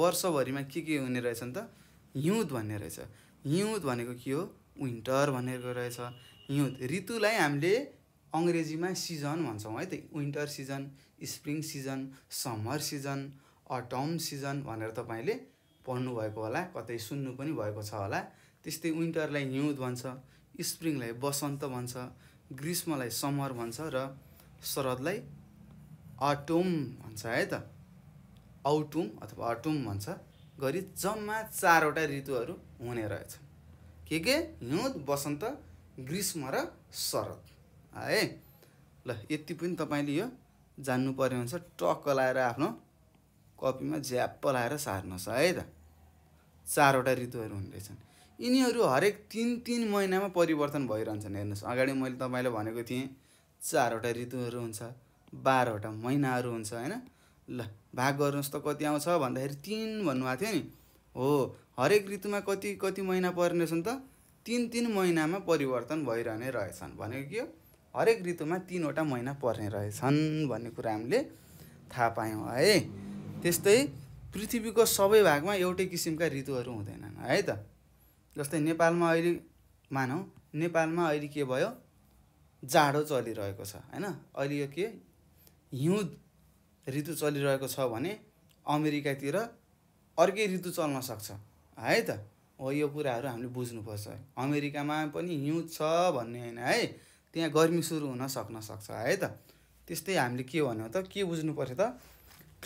वर्षभरिमा के के हुने रहेछन् त हिउँद भन्ने रहेछ हिउँद भनेको के हो विन्टर भनेको रहेछ हिउँद ऋतुलाई हामीले अङ्ग्रेजीमा सिजन भन्छौँ है त winter season spring season summer season autumn season भनेर तपाईँले पढ्नुभएको होला कतै सुन्नु पनि भएको छ होला त्यस्तै विन्टरलाई हिउँद भन्छ स्प्रिङलाई बसन्त भन्छ ग्रीष्मलाई समर भन्छ र शरदलाई अटोम भन्छ है त औटुम अथवा अटुम भन्छ गरी जम्मा चारवटा ऋतुहरू हुने रहेछ के के हिउँद बसन्त ग्रीष्म र शरद है ल यति पनि तपाईँले यो जान्नु पर्ने हुन्छ टक्क लाएर आफ्नो कपीमा झ्याप्प लाएर सार्नुहोस् है त चारवटा ऋतुहरू हुने रहेछन् यिनीहरू हरेक तिन तिन महिनामा परिवर्तन भइरहन्छन् हेर्नुहोस् अगाडि मैले तपाईँलाई भनेको थिएँ चारवटा ऋतुहरू हुन्छ बाह्रवटा महिनाहरू हुन्छ होइन ल भाग गर्नुहोस् त कति आउँछ भन्दाखेरि तिन भन्नुभएको थियो नि हो हरेक ऋतुमा कति कति महिना पर्नेछन् त तिन तिन महिनामा परिवर्तन भइरहने रहेछन् भनेको के हो हरेक ऋतुमा तिनवटा महिना पर्ने रहेछन् भन्ने कुरा हामीले थाहा पायौँ है त्यस्तै पृथ्वीको सबै भागमा एउटै किसिमका ऋतुहरू हुँदैनन् है त जस्तै नेपालमा अहिले मानौँ नेपालमा अहिले के भयो जाडो चलिरहेको छ होइन अहिले यो के हिउँ ऋतु चलिरहेको छ भने अमेरिकातिर अर्कै ऋतु चल्न सक्छ है त हो यो कुराहरू हामीले बुझ्नुपर्छ अमेरिकामा पनि हिउँ छ भन्ने होइन है त्यहाँ गर्मी सुरु हुन सक्न सक्छ है त त्यस्तै हामीले के भन्यो त के बुझ्नु बुझ्नुपर्छ त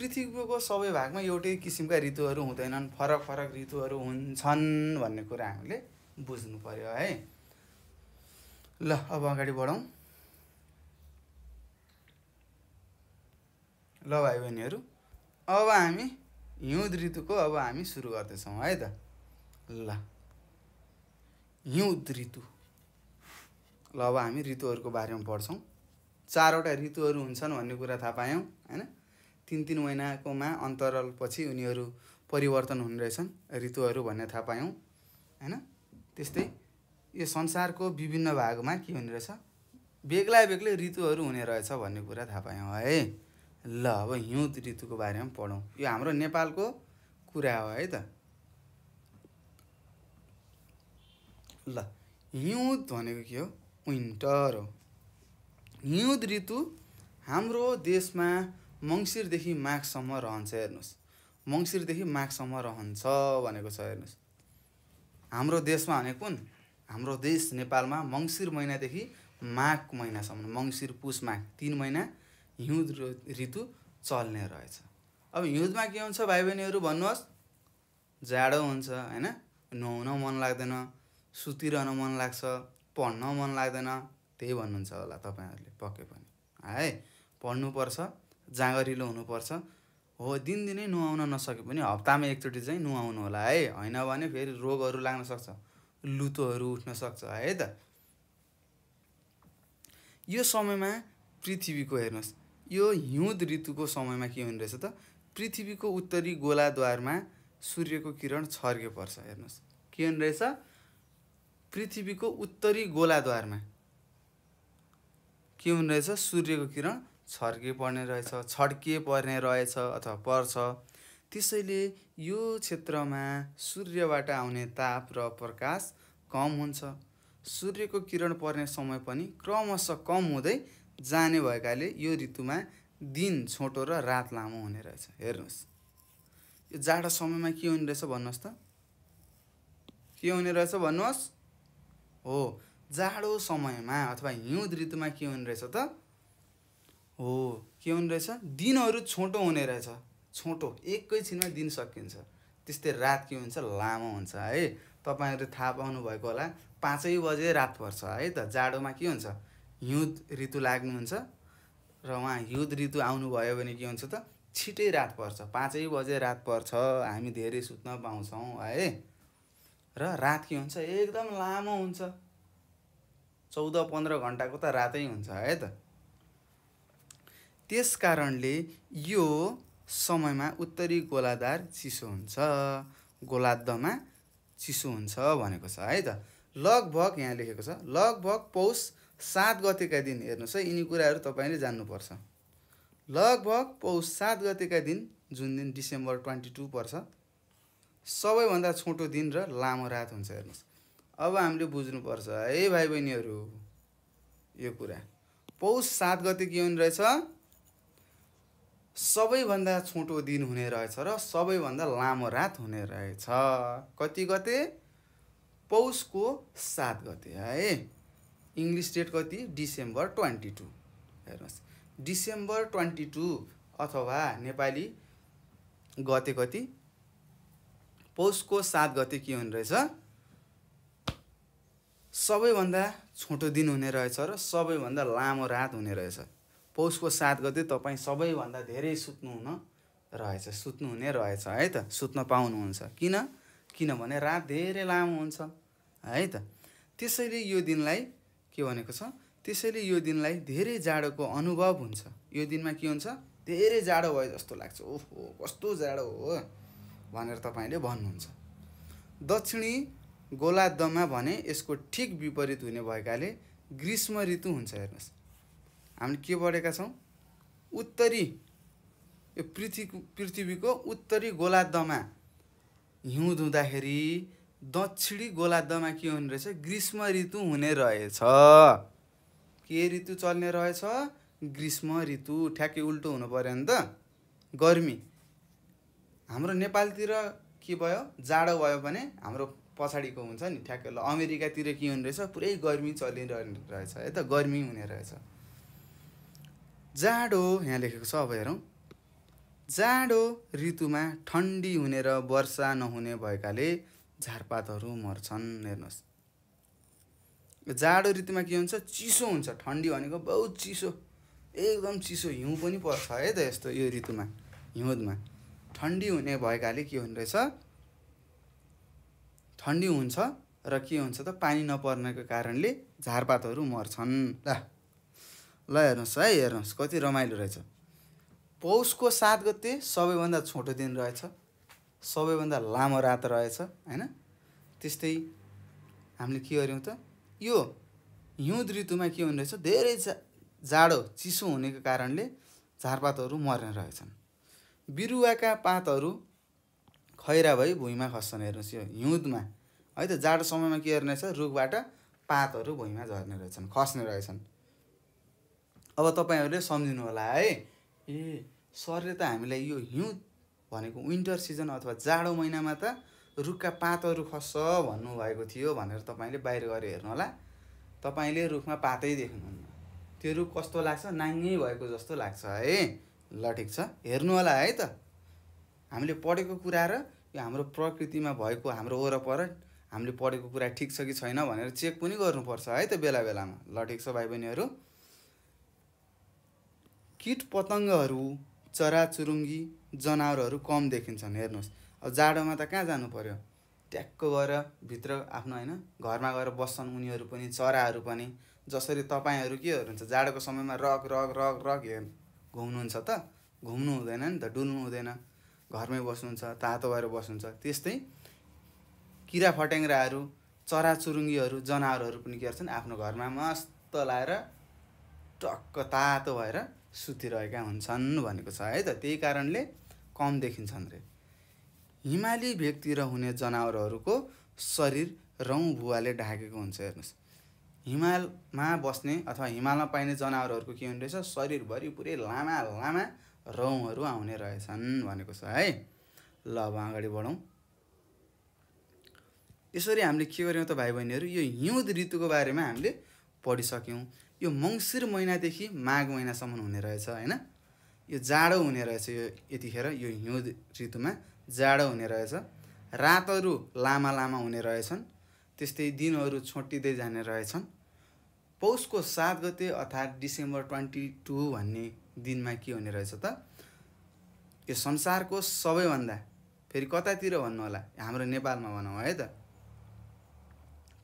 पृथ्वीको सबै भागमा एउटै किसिमका ऋतुहरू हुँदैनन् फरक फरक ऋतुहरू हुन्छन् भन्ने कुरा हामीले बुझ्नु पऱ्यो है ल अब अगाडि बढौँ ल भाइ बहिनीहरू अब हामी हिउँद ऋतुको अब हामी सुरु गर्दैछौँ है त ल हिउँद ऋतु ल अब हामी ऋतुहरूको बारेमा पढ्छौँ चारवटा ऋतुहरू हुन्छन् भन्ने कुरा थाहा पायौँ होइन तिन तिन महिनाकोमा पछि उनीहरू परिवर्तन हुने रहेछन् ऋतुहरू भन्ने थाहा पायौँ होइन त्यस्तै यो संसारको विभिन्न भागमा के हुने रहेछ बेग्ला बेग्लै ऋतुहरू हुने रहेछ भन्ने कुरा थाहा पायौँ है ल अब हिउँद ऋतुको बारेमा पढौँ यो हाम्रो नेपालको कुरा हो है त ल हिउँद भनेको के हो विन्टर हो हिउँद ऋतु हाम्रो देशमा मङ्सिरदेखि माघसम्म रहन्छ हेर्नुहोस् मङ्सिरदेखि माघसम्म रहन्छ भनेको छ हेर्नुहोस् हाम्रो देशमा भने कुन हाम्रो देश नेपालमा मङ्सिर महिनादेखि माघ महिनासम्म मङ्सिर पुस माघ तिन महिना हिउँद ऋतु चल्ने रहेछ अब हिउँदमा के हुन्छ भाइ बहिनीहरू भन्नुहोस् जाडो हुन्छ होइन नुहाउन मन लाग्दैन सुतिरहन मन लाग्छ पढ्न मन लाग्दैन त्यही भन्नुहुन्छ होला तपाईँहरूले पक्कै पनि है पढ्नुपर्छ जाँगरिलो हुनुपर्छ हो दिनदिनै नुहाउन नसके पनि हप्तामा एकचोटि चाहिँ नुहाउनु होला है होइन भने फेरि रोगहरू लाग्न सक्छ लुतोहरू उठ्न सक्छ है त यो समयमा पृथ्वीको हेर्नुहोस् यो हिउँद ऋतुको समयमा के हुने रहेछ त पृथ्वीको उत्तरी गोलाद्वारमा सूर्यको किरण छर्के पर्छ हेर्नुहोस् के हुने रहेछ पृथ्वीको उत्तरी गोलाद्वारमा के हुने रहेछ सूर्यको किरण छर्के पर्ने रहेछ छड्के पर्ने रहेछ अथवा पर्छ त्यसैले यो क्षेत्रमा सूर्यबाट आउने ताप र प्रकाश कम हुन्छ सूर्यको किरण पर्ने समय पनि क्रमशः कम हुँदै जाने भएकाले यो ऋतुमा दिन छोटो र रात लामो हुने रहेछ हेर्नुहोस् यो जाडो समयमा के हुने रहेछ भन्नुहोस् त के हुने रहेछ भन्नुहोस् हो जाडो समयमा अथवा हिउँद ऋतुमा के हुने रहेछ त हो के हुने रहेछ दिनहरू छोटो हुने रहेछ छोटो एकैछिनमा दिन सकिन्छ त्यस्तै रात के हुन्छ लामो हुन्छ है तपाईँहरू थाहा पाउनुभएको होला पाँचै बजे रात पर्छ है त जाडोमा के हुन्छ हिउँद ऋतु लाग्नुहुन्छ र उहाँ हिउँद ऋतु आउनुभयो भने के हुन्छ त छिटै रात पर्छ पाँचै बजे रात पर्छ हामी धेरै सुत्न पाउँछौँ है र रात के हुन्छ एकदम लामो हुन्छ चौध पन्ध्र घन्टाको त रातै हुन्छ है त त्यस कारणले यो समयमा उत्तरी गोलाधार चिसो हुन्छ गोलाद्धमा चिसो हुन्छ भनेको छ है त लगभग यहाँ लेखेको छ लगभग पौष सात गतेका दिन हेर्नुहोस् है यिनी कुराहरू तपाईँले जान्नुपर्छ लगभग पौष सात गतेका दिन जुन दिन डिसेम्बर ट्वेन्टी टू पर्छ सबैभन्दा छोटो दिन र लामो रात हुन्छ हेर्नुहोस् अब हामीले बुझ्नुपर्छ है भाइ बहिनीहरू यो कुरा पौष सात गते के हुने रहेछ सबैभन्दा छोटो दिन हुने रहेछ र सबैभन्दा लामो रात हुने रहेछ कति गते पौषको सात गते है इङ्ग्लिस डेट कति डिसेम्बर ट्वेन्टी टू हेर्नुहोस् डिसेम्बर ट्वेन्टी टू अथवा नेपाली गते कति पौषको सात गते के हुने रहेछ सबैभन्दा छोटो दिन हुने रहेछ र सबैभन्दा लामो रात हुने रहेछ पौषको सात गते तपाईँ सबैभन्दा धेरै सुत्नुहुन रहेछ सुत्नुहुने रहेछ है त सुत्न पाउनुहुन्छ किन किनभने रात धेरै लामो हुन्छ है त त्यसैले यो दिनलाई के भनेको छ त्यसैले यो दिनलाई धेरै जाडोको अनुभव हुन्छ यो दिनमा के हुन्छ धेरै जाडो भयो जस्तो लाग्छ ओहो कस्तो जाडो हो भनेर तपाईँले भन्नुहुन्छ दक्षिणी गोलार्द्धमा भने यसको ठिक विपरीत हुने भएकाले ग्रीष्म ऋतु हुन्छ हेर्नुहोस् हामीले के पढेका छौँ उत्तरी यो पृथ्वी पृथ्वीको उत्तरी गोलार्द्धमा हिउँद हुँदाखेरि दक्षिणी गोलार्धमा के हुने रहेछ ग्रीष्म ऋतु हुने रहेछ के ऋतु चल्ने रहेछ ग्रीष्म ऋतु ठ्याक्कै उल्टो हुनु पऱ्यो नि त गर्मी हाम्रो नेपालतिर के भयो जाडो भयो भने हाम्रो पछाडिको हुन्छ नि ठ्याक्कै ल अमेरिकातिर के हुने रहेछ पुरै गर्मी चलिरहने रहेछ है त गर्मी हुने रहेछ जाडो यहाँ लेखेको छ अब हेरौँ जाडो ऋतुमा ठन्डी हुने र वर्षा नहुने भएकाले झारपातहरू मर्छन् हेर्नुहोस् जाडो ऋतुमा के हुन्छ चिसो हुन्छ ठन्डी भनेको बहुत चिसो एकदम चिसो हिउँ पनि पर्छ है त यस्तो यो ऋतुमा हिउँदमा ठन्डी हुने भएकाले के हुने रहेछ ठन्डी हुन्छ र के हुन्छ त पानी नपर्नको कारणले झारपातहरू मर्छन् ल ल हेर्नुहोस् है हेर्नुहोस् कति रमाइलो रहेछ पौषको सात गते सबैभन्दा छोटो दिन रहेछ सबैभन्दा लामो रात रहेछ होइन त्यस्तै हामीले के गर्यौँ त यो हिउँद ऋतुमा के हुने रहेछ धेरै जा जाडो चिसो हुनेको कारणले झारपातहरू मर्ने रहेछन् बिरुवाका पातहरू खैरा भई भुइँमा खस्छन् हेर्नुहोस् यो हिउँदमा है त जाडो समयमा के गर्ने रहेछ रुखबाट पातहरू भुइँमा झर्ने रहेछन् खस्ने रहेछन् अब तपाईँहरूले सम्झिनु होला है ए सरले त हामीलाई यो हिउँद भनेको विन्टर सिजन अथवा जाडो महिनामा त रुखका पातहरू खस्छ भन्नुभएको थियो भनेर तपाईँले बाहिर गएर हेर्नु होला तपाईँले रुखमा पातै देख्नुहुन्न त्यो रुख कस्तो लाग्छ नाङ्गै भएको जस्तो लाग्छ है ल ठिक छ हेर्नु होला है त हामीले पढेको कुरा र यो हाम्रो प्रकृतिमा भएको हाम्रो वरपर हामीले पढेको कुरा ठिक छ कि छैन भनेर चेक पनि गर्नुपर्छ है त बेला बेलामा ल ठिक छ भाइ बहिनीहरू किट पतङ्गहरू चराचुरुङ्गी जनावरहरू कम देखिन्छन् हेर्नुहोस् अब जाडोमा त कहाँ जानु पऱ्यो ट्याक्क गएर भित्र आफ्नो होइन घरमा गएर बस्छन् उनीहरू पनि चराहरू पनि जसरी तपाईँहरू के हुन्छ जाडोको समयमा रग रग रग रग हेर् घुम्नुहुन्छ त घुम्नु हुँदैन नि त डुल्नु हुँदैन घरमै बस्नुहुन्छ तातो भएर बस्नुहुन्छ त्यस्तै किरा फट्याङ्ग्राहरू चराचुरुङ्गीहरू जनावरहरू पनि के गर्छन् आफ्नो घरमा मस्त लाएर टक्क तातो भएर सुतिरहेका हुन्छन् भनेको छ है त त्यही कारणले कम देखिन्छन् रे हिमाली भेगतिर हुने जनावरहरूको शरीर रौँ भुवाले ढाकेको हुन्छ हेर्नुहोस् हिमालमा बस्ने अथवा हिमालमा पाइने जनावरहरूको के हुने रहेछ शरीरभरि पुरै लामा लामा रौँहरू आउने रहेछन् भनेको छ है ल अब अगाडि बढौँ यसरी हामीले के गऱ्यौँ त भाइ बहिनीहरू यो हिउँद ऋतुको बारेमा हामीले पढिसक्यौँ यो मङ्सिर महिनादेखि माघ महिनासम्म हुने रहेछ होइन यो जाडो हुने रहेछ यो यतिखेर यो हिउँद ऋतुमा जाडो हुने रहेछ रातहरू लामा लामा हुने रहेछन् त्यस्तै दिनहरू छोटिँदै जाने रहेछन् पौषको सात गते अर्थात् डिसेम्बर ट्वेन्टी टू भन्ने दिनमा के हुने रहेछ त यो संसारको सबैभन्दा फेरि कतातिर भन्नु होला हाम्रो नेपालमा भनौँ है त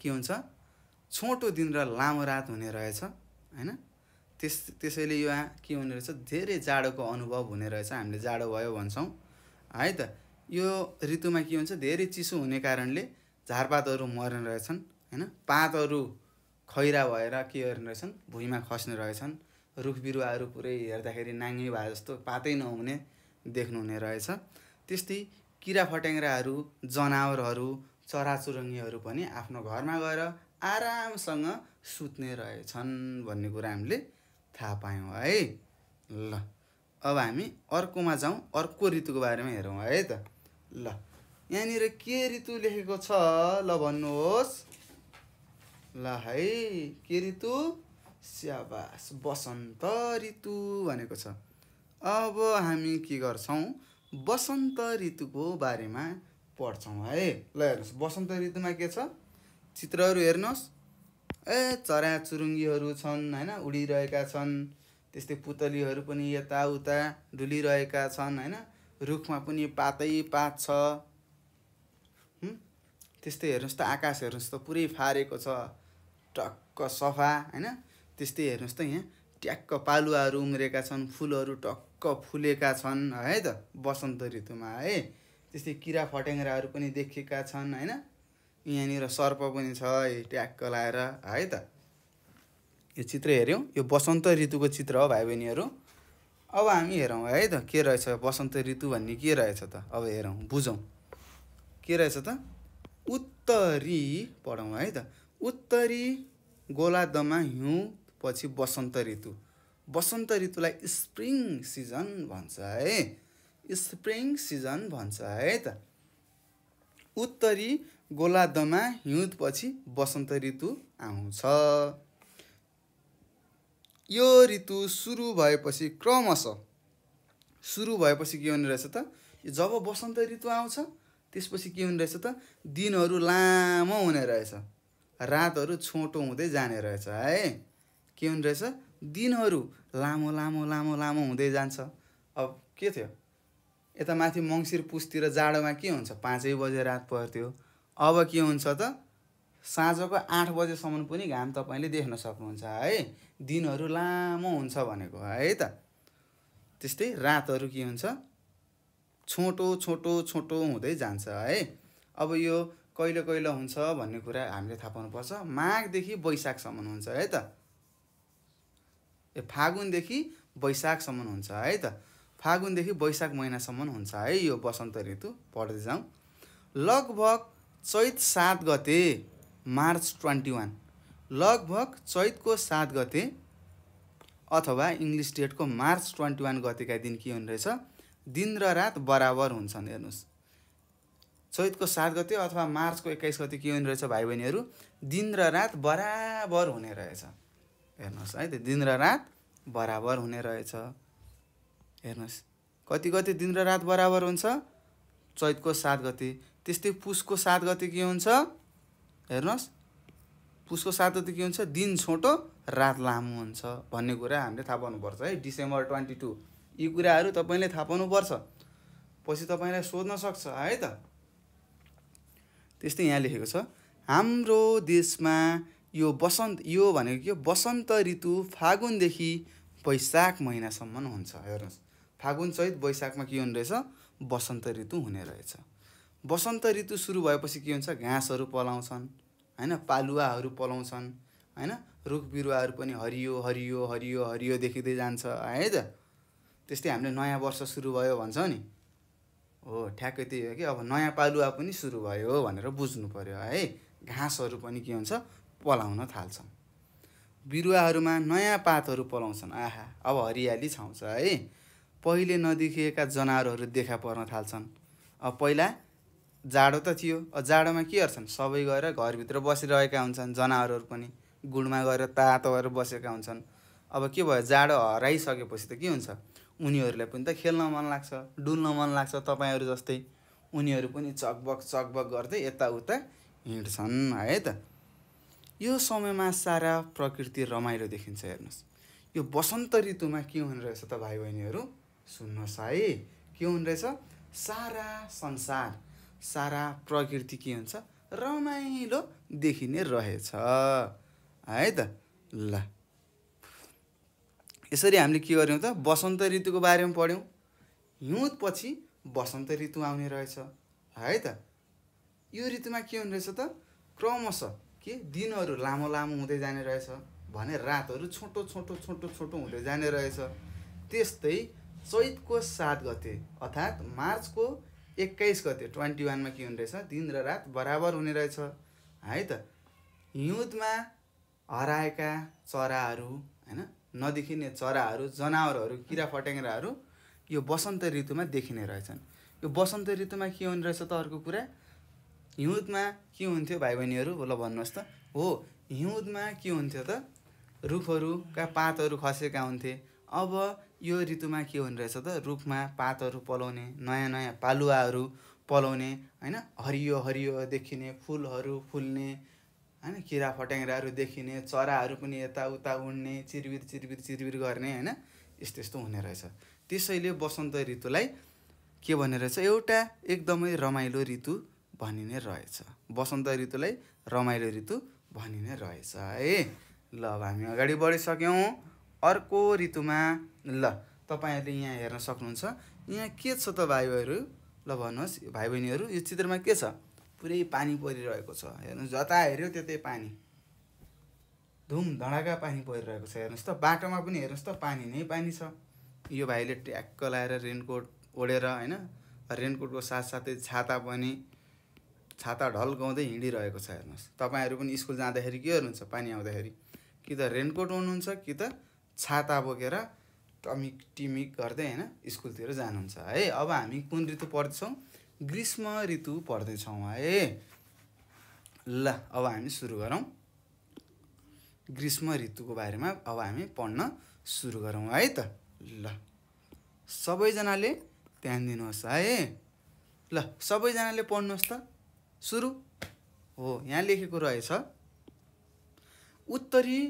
के हुन्छ छोटो दिन र लामो रात हुने रहेछ होइन त्यस त्यसैले यहाँ के हुने रहेछ धेरै जाडोको अनुभव हुने रहेछ हामीले जाडो भयो भन्छौँ है त यो ऋतुमा के हुन्छ धेरै चिसो हुने कारणले झारपातहरू मर्ने रहेछन् होइन पातहरू खैरा भएर के गर्ने रहेछन् भुइँमा खस्ने रहेछन् रुख बिरुवाहरू पुरै हेर्दाखेरि नाङ्गे भए जस्तो पातै नहुने देख्नुहुने रहेछ त्यस्तै किरा फट्याङ्ग्राहरू जनावरहरू चराचुरुङ्गीहरू पनि आफ्नो घरमा गएर आरामसँग सुत्ने रहेछन् भन्ने कुरा हामीले थाहा पायौँ है ल अब हामी अर्कोमा जाउँ अर्को ऋतुको बारेमा हेरौँ है त ल यहाँनिर के ऋतु लेखेको छ ल भन्नुहोस् ल है के ऋतु स्याबास बसन्त ऋतु भनेको छ अब हामी के गर्छौँ बसन्त ऋतुको बारेमा पढ्छौँ है ल हेर्नुहोस् बसन्त ऋतुमा के छ चित्रहरू हेर्नुहोस् ए चरा चुरुङ्गीहरू छन् होइन उडिरहेका छन् त्यस्तै पुतलीहरू पनि यताउता डुलिरहेका छन् होइन रुखमा पनि पातै पात छ त्यस्तै हेर्नुहोस् त आकाश हेर्नुहोस् त पुरै फारेको छ टक्क सफा होइन त्यस्तै हेर्नुहोस् त यहाँ ट्याक्क पालुवाहरू उम्रेका छन् फुलहरू टक्क फुलेका छन् है त बसन्त ऋतुमा है त्यस्तै किरा फटेङ्ग्राहरू पनि देखेका छन् होइन यहाँनिर सर्प पनि छ ट्याक्क लाएर है त यो चित्र हेऱ्यौँ यो बसन्त ऋतुको चित्र हो भाइ बहिनीहरू अब हामी हेरौँ है त के रहेछ बसन्त ऋतु भन्ने के रहेछ त अब हेरौँ बुझौँ के रहेछ त उत्तरी पढौँ है त उत्तरी गोलादमा हिउँ पछि बसन्त ऋतु बसन्त ऋतुलाई स्प्रिङ सिजन भन्छ है स्प्रिङ सिजन भन्छ है त उत्तरी हिउँद पछि वसन्त ऋतु आउँछ यो ऋतु सुरु भएपछि क्रमशः सुरु भएपछि के हुने रहेछ त जब वसन्त ऋतु आउँछ त्यसपछि के हुने रहेछ त दिनहरू लामो हुने रहेछ रातहरू छोटो हुँदै जाने रहेछ है के हुने रहेछ दिनहरू लामो लामो लामो लामो हुँदै जान्छ अब के थियो यता माथि मङ्सिर पुसतिर जाडोमा के हुन्छ पाँचै बजे रात पर्थ्यो अब के हुन्छ त साँझको आठ बजेसम्म पनि घाम तपाईँले देख्न सक्नुहुन्छ है दिनहरू लामो हुन्छ भनेको है त त्यस्तै रातहरू के हुन्छ छोटो छोटो छोटो हुँदै जान्छ है अब यो कहिले कहिले हुन्छ भन्ने कुरा हामीले थाहा पाउनुपर्छ माघदेखि वैशाखसम्म हुन्छ है त ए फागुनदेखि वैशाखसम्म हुन्छ है त फागुनदेखि वैशाख महिनासम्म हुन्छ है यो बसन्त ऋतु पढ्दै जाउँ लगभग चैत सात गते मार्च ट्वेन्टी वान लगभग चैतको सात गते अथवा इङ्ग्लिस डेटको मार्च ट्वेन्टी वान गतेका दिन के हुने रहेछ दिन र रात बराबर हुन्छन् हेर्नुहोस् चैतको सात गते अथवा मार्चको एक्काइस गते के हुने रहेछ भाइ बहिनीहरू दिन र रात बराबर हुने रहेछ हेर्नुहोस् है त दिन र रात बराबर हुने रहेछ हेर्नुहोस् कति गते दिन र रात बराबर हुन्छ चैतको सात गते त्यस्तै पुसको सात गते के हुन्छ हेर्नुहोस् पुसको सात गते के हुन्छ दिन छोटो रात लामो हुन्छ भन्ने कुरा हामीले थाहा पाउनुपर्छ है डिसेम्बर ट्वेन्टी टू यी कुराहरू तपाईँले थाहा पाउनुपर्छ पछि तपाईँलाई सोध्न सक्छ है त त्यस्तै यहाँ लेखेको छ हाम्रो देशमा यो बसन्त यो भनेको के बसन्त ऋतु फागुनदेखि वैशाख महिनासम्म हुन्छ हेर्नुहोस् फागुन सहित वैशाखमा के हुने रहेछ बसन्त ऋतु हुने रहेछ वसन्त ऋतु सुरु भएपछि के हुन्छ घाँसहरू पलाउँछन् होइन पालुवाहरू पलाउँछन् होइन रुख बिरुवाहरू पनि हरियो हरियो हरियो हरियो देखिँदै जान्छ है त त्यस्तै हामीले नयाँ वर्ष सुरु भयो भन्छौँ नि हो ठ्याक्कै त्यही हो कि अब नयाँ पालुवा पनि सुरु भयो भनेर बुझ्नु पऱ्यो है घाँसहरू पनि के हुन्छ पलाउन थाल्छन् बिरुवाहरूमा नयाँ पातहरू पलाउँछन् आहा अब हरियाली छाउँछ है पहिले नदेखिएका जनावरहरू देखा पर्न थाल्छन् अब पहिला जाडो त थियो जाडोमा के गर्छन् सबै गएर घरभित्र बसिरहेका हुन्छन् जनावरहरू पनि गुडमा गएर तातो भएर बसेका हुन्छन् अब के भयो जाडो हराइसकेपछि त के हुन्छ उनीहरूलाई पनि त खेल्न मन लाग्छ डुल्न मन लाग्छ तपाईँहरू जस्तै उनीहरू पनि चकबक चकबक गर्दै यताउता हिँड्छन् है त यो समयमा सारा प्रकृति रमाइलो देखिन्छ हेर्नुहोस् यो बसन्त ऋतुमा के हुने रहेछ त भाइ बहिनीहरू सुन्नुहोस् है के हुने रहेछ सारा संसार सारा प्रकृति के हुन्छ रमाइलो देखिने रहेछ है त ल यसरी हामीले के गर्यौँ त बसन्त ऋतुको बारेमा पढ्यौँ हिउँद पछि वसन्त ऋतु आउने रहेछ है त यो ऋतुमा के हुने रहेछ त क्रमशः के दिनहरू लामो लामो हुँदै जाने रहेछ भने रातहरू छोटो छोटो छोटो छोटो हुँदै जाने रहेछ त्यस्तै चैतको सात गते अर्थात् मार्चको एक्काइस गते ट्वेन्टी वानमा के हुने रहेछ दिन र रात बराबर हुने रहेछ है त हिउँदमा हराएका चराहरू होइन नदेखिने चराहरू जनावरहरू किरा फट्याङ्ग्राहरू यो बसन्त ऋतुमा देखिने रहेछन् यो बसन्त ऋतुमा के हुने रहेछ त अर्को कुरा हिउँदमा के हुन्थ्यो भाइ बहिनीहरू ल भन्नुहोस् त हो हिउँदमा के हुन्थ्यो त रुखहरूका पातहरू खसेका हुन्थे अब यो ऋतुमा के हुने रहेछ त रुखमा पातहरू पलाउने नयाँ नयाँ पालुवाहरू पलाउने होइन हरियो हरियो देखिने फुलहरू फुल्ने होइन किरा फट्याङ्ग्राहरू देखिने चराहरू पनि यताउता उड्ने चिरबिर चिरबिर चिरबिर गर्ने होइन यस्तो यस्तो हुने रहेछ त्यसैले वसन्त ऋतुलाई के भन्ने रहेछ एउटा एकदमै रमाइलो ऋतु भनिने रहेछ बसन्त ऋतुलाई रमाइलो ऋतु भनिने रहेछ है ल अब हामी अगाडि बढिसक्यौँ अर्को ऋतुमा ल तपाईँहरूले यहाँ हेर्न सक्नुहुन्छ यहाँ के छ त भाइहरू ल भन्नुहोस् भाइ बहिनीहरू यो चित्रमा के छ पुरै पानी परिरहेको छ हेर्नुहोस् जता हेऱ्यो त्यतै पानी धुम धडाका पानी परिरहेको छ हेर्नुहोस् त बाटोमा पनि हेर्नुहोस् त पानी नै पानी छ यो भाइले ट्याक्क लाएर रेनकोट ओढेर होइन रेनकोटको साथसाथै छाता पनि छाता ढल्काउँदै हिँडिरहेको छ हेर्नुहोस् तपाईँहरू पनि स्कुल जाँदाखेरि के गर्नुहुन्छ पानी आउँदाखेरि कि त रेनकोट हुनुहुन्छ कि त छाता बोकेर टमिक टिमिक गर्दै होइन स्कुलतिर जानुहुन्छ है अब हामी कुन ऋतु पढ्दैछौँ ग्रीष्म ऋतु पढ्दैछौँ है ल अब हामी सुरु गरौँ ग्रीष्म ऋतुको बारेमा अब हामी पढ्न सुरु गरौँ है त ल सबैजनाले ध्यान दिनुहोस् है ल सबैजनाले पढ्नुहोस् त सुरु हो यहाँ लेखेको रहेछ उत्तरी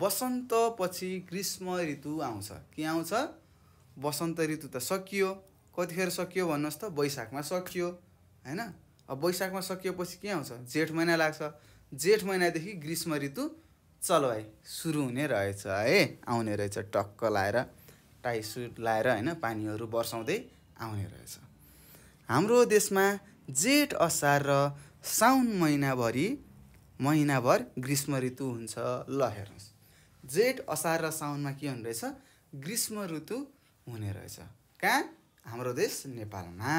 बसन्त पछि ग्रीष्म ऋतु आउँछ के आउँछ वसन्त ऋतु त सकियो कतिखेर सकियो भन्नुहोस् त वैशाखमा सकियो होइन अब वैशाखमा सकिएपछि के आउँछ जेठ महिना लाग्छ जेठ महिनादेखि ग्रीष्म ऋतु चलवाई सुरु हुने रहेछ है आउने रहेछ टक्क लाएर टाई सुट लाएर होइन पानीहरू बर्साउँदै आउने रहेछ हाम्रो देशमा जेठ असार र साउन महिनाभरि महिनाभर ग्रीष्म ऋतु हुन्छ ल हेर्नुहोस् जेठ असार र साउनमा के हुने रहेछ ग्रीष्म ऋतु हुने रहेछ कहाँ हाम्रो देश नेपालमा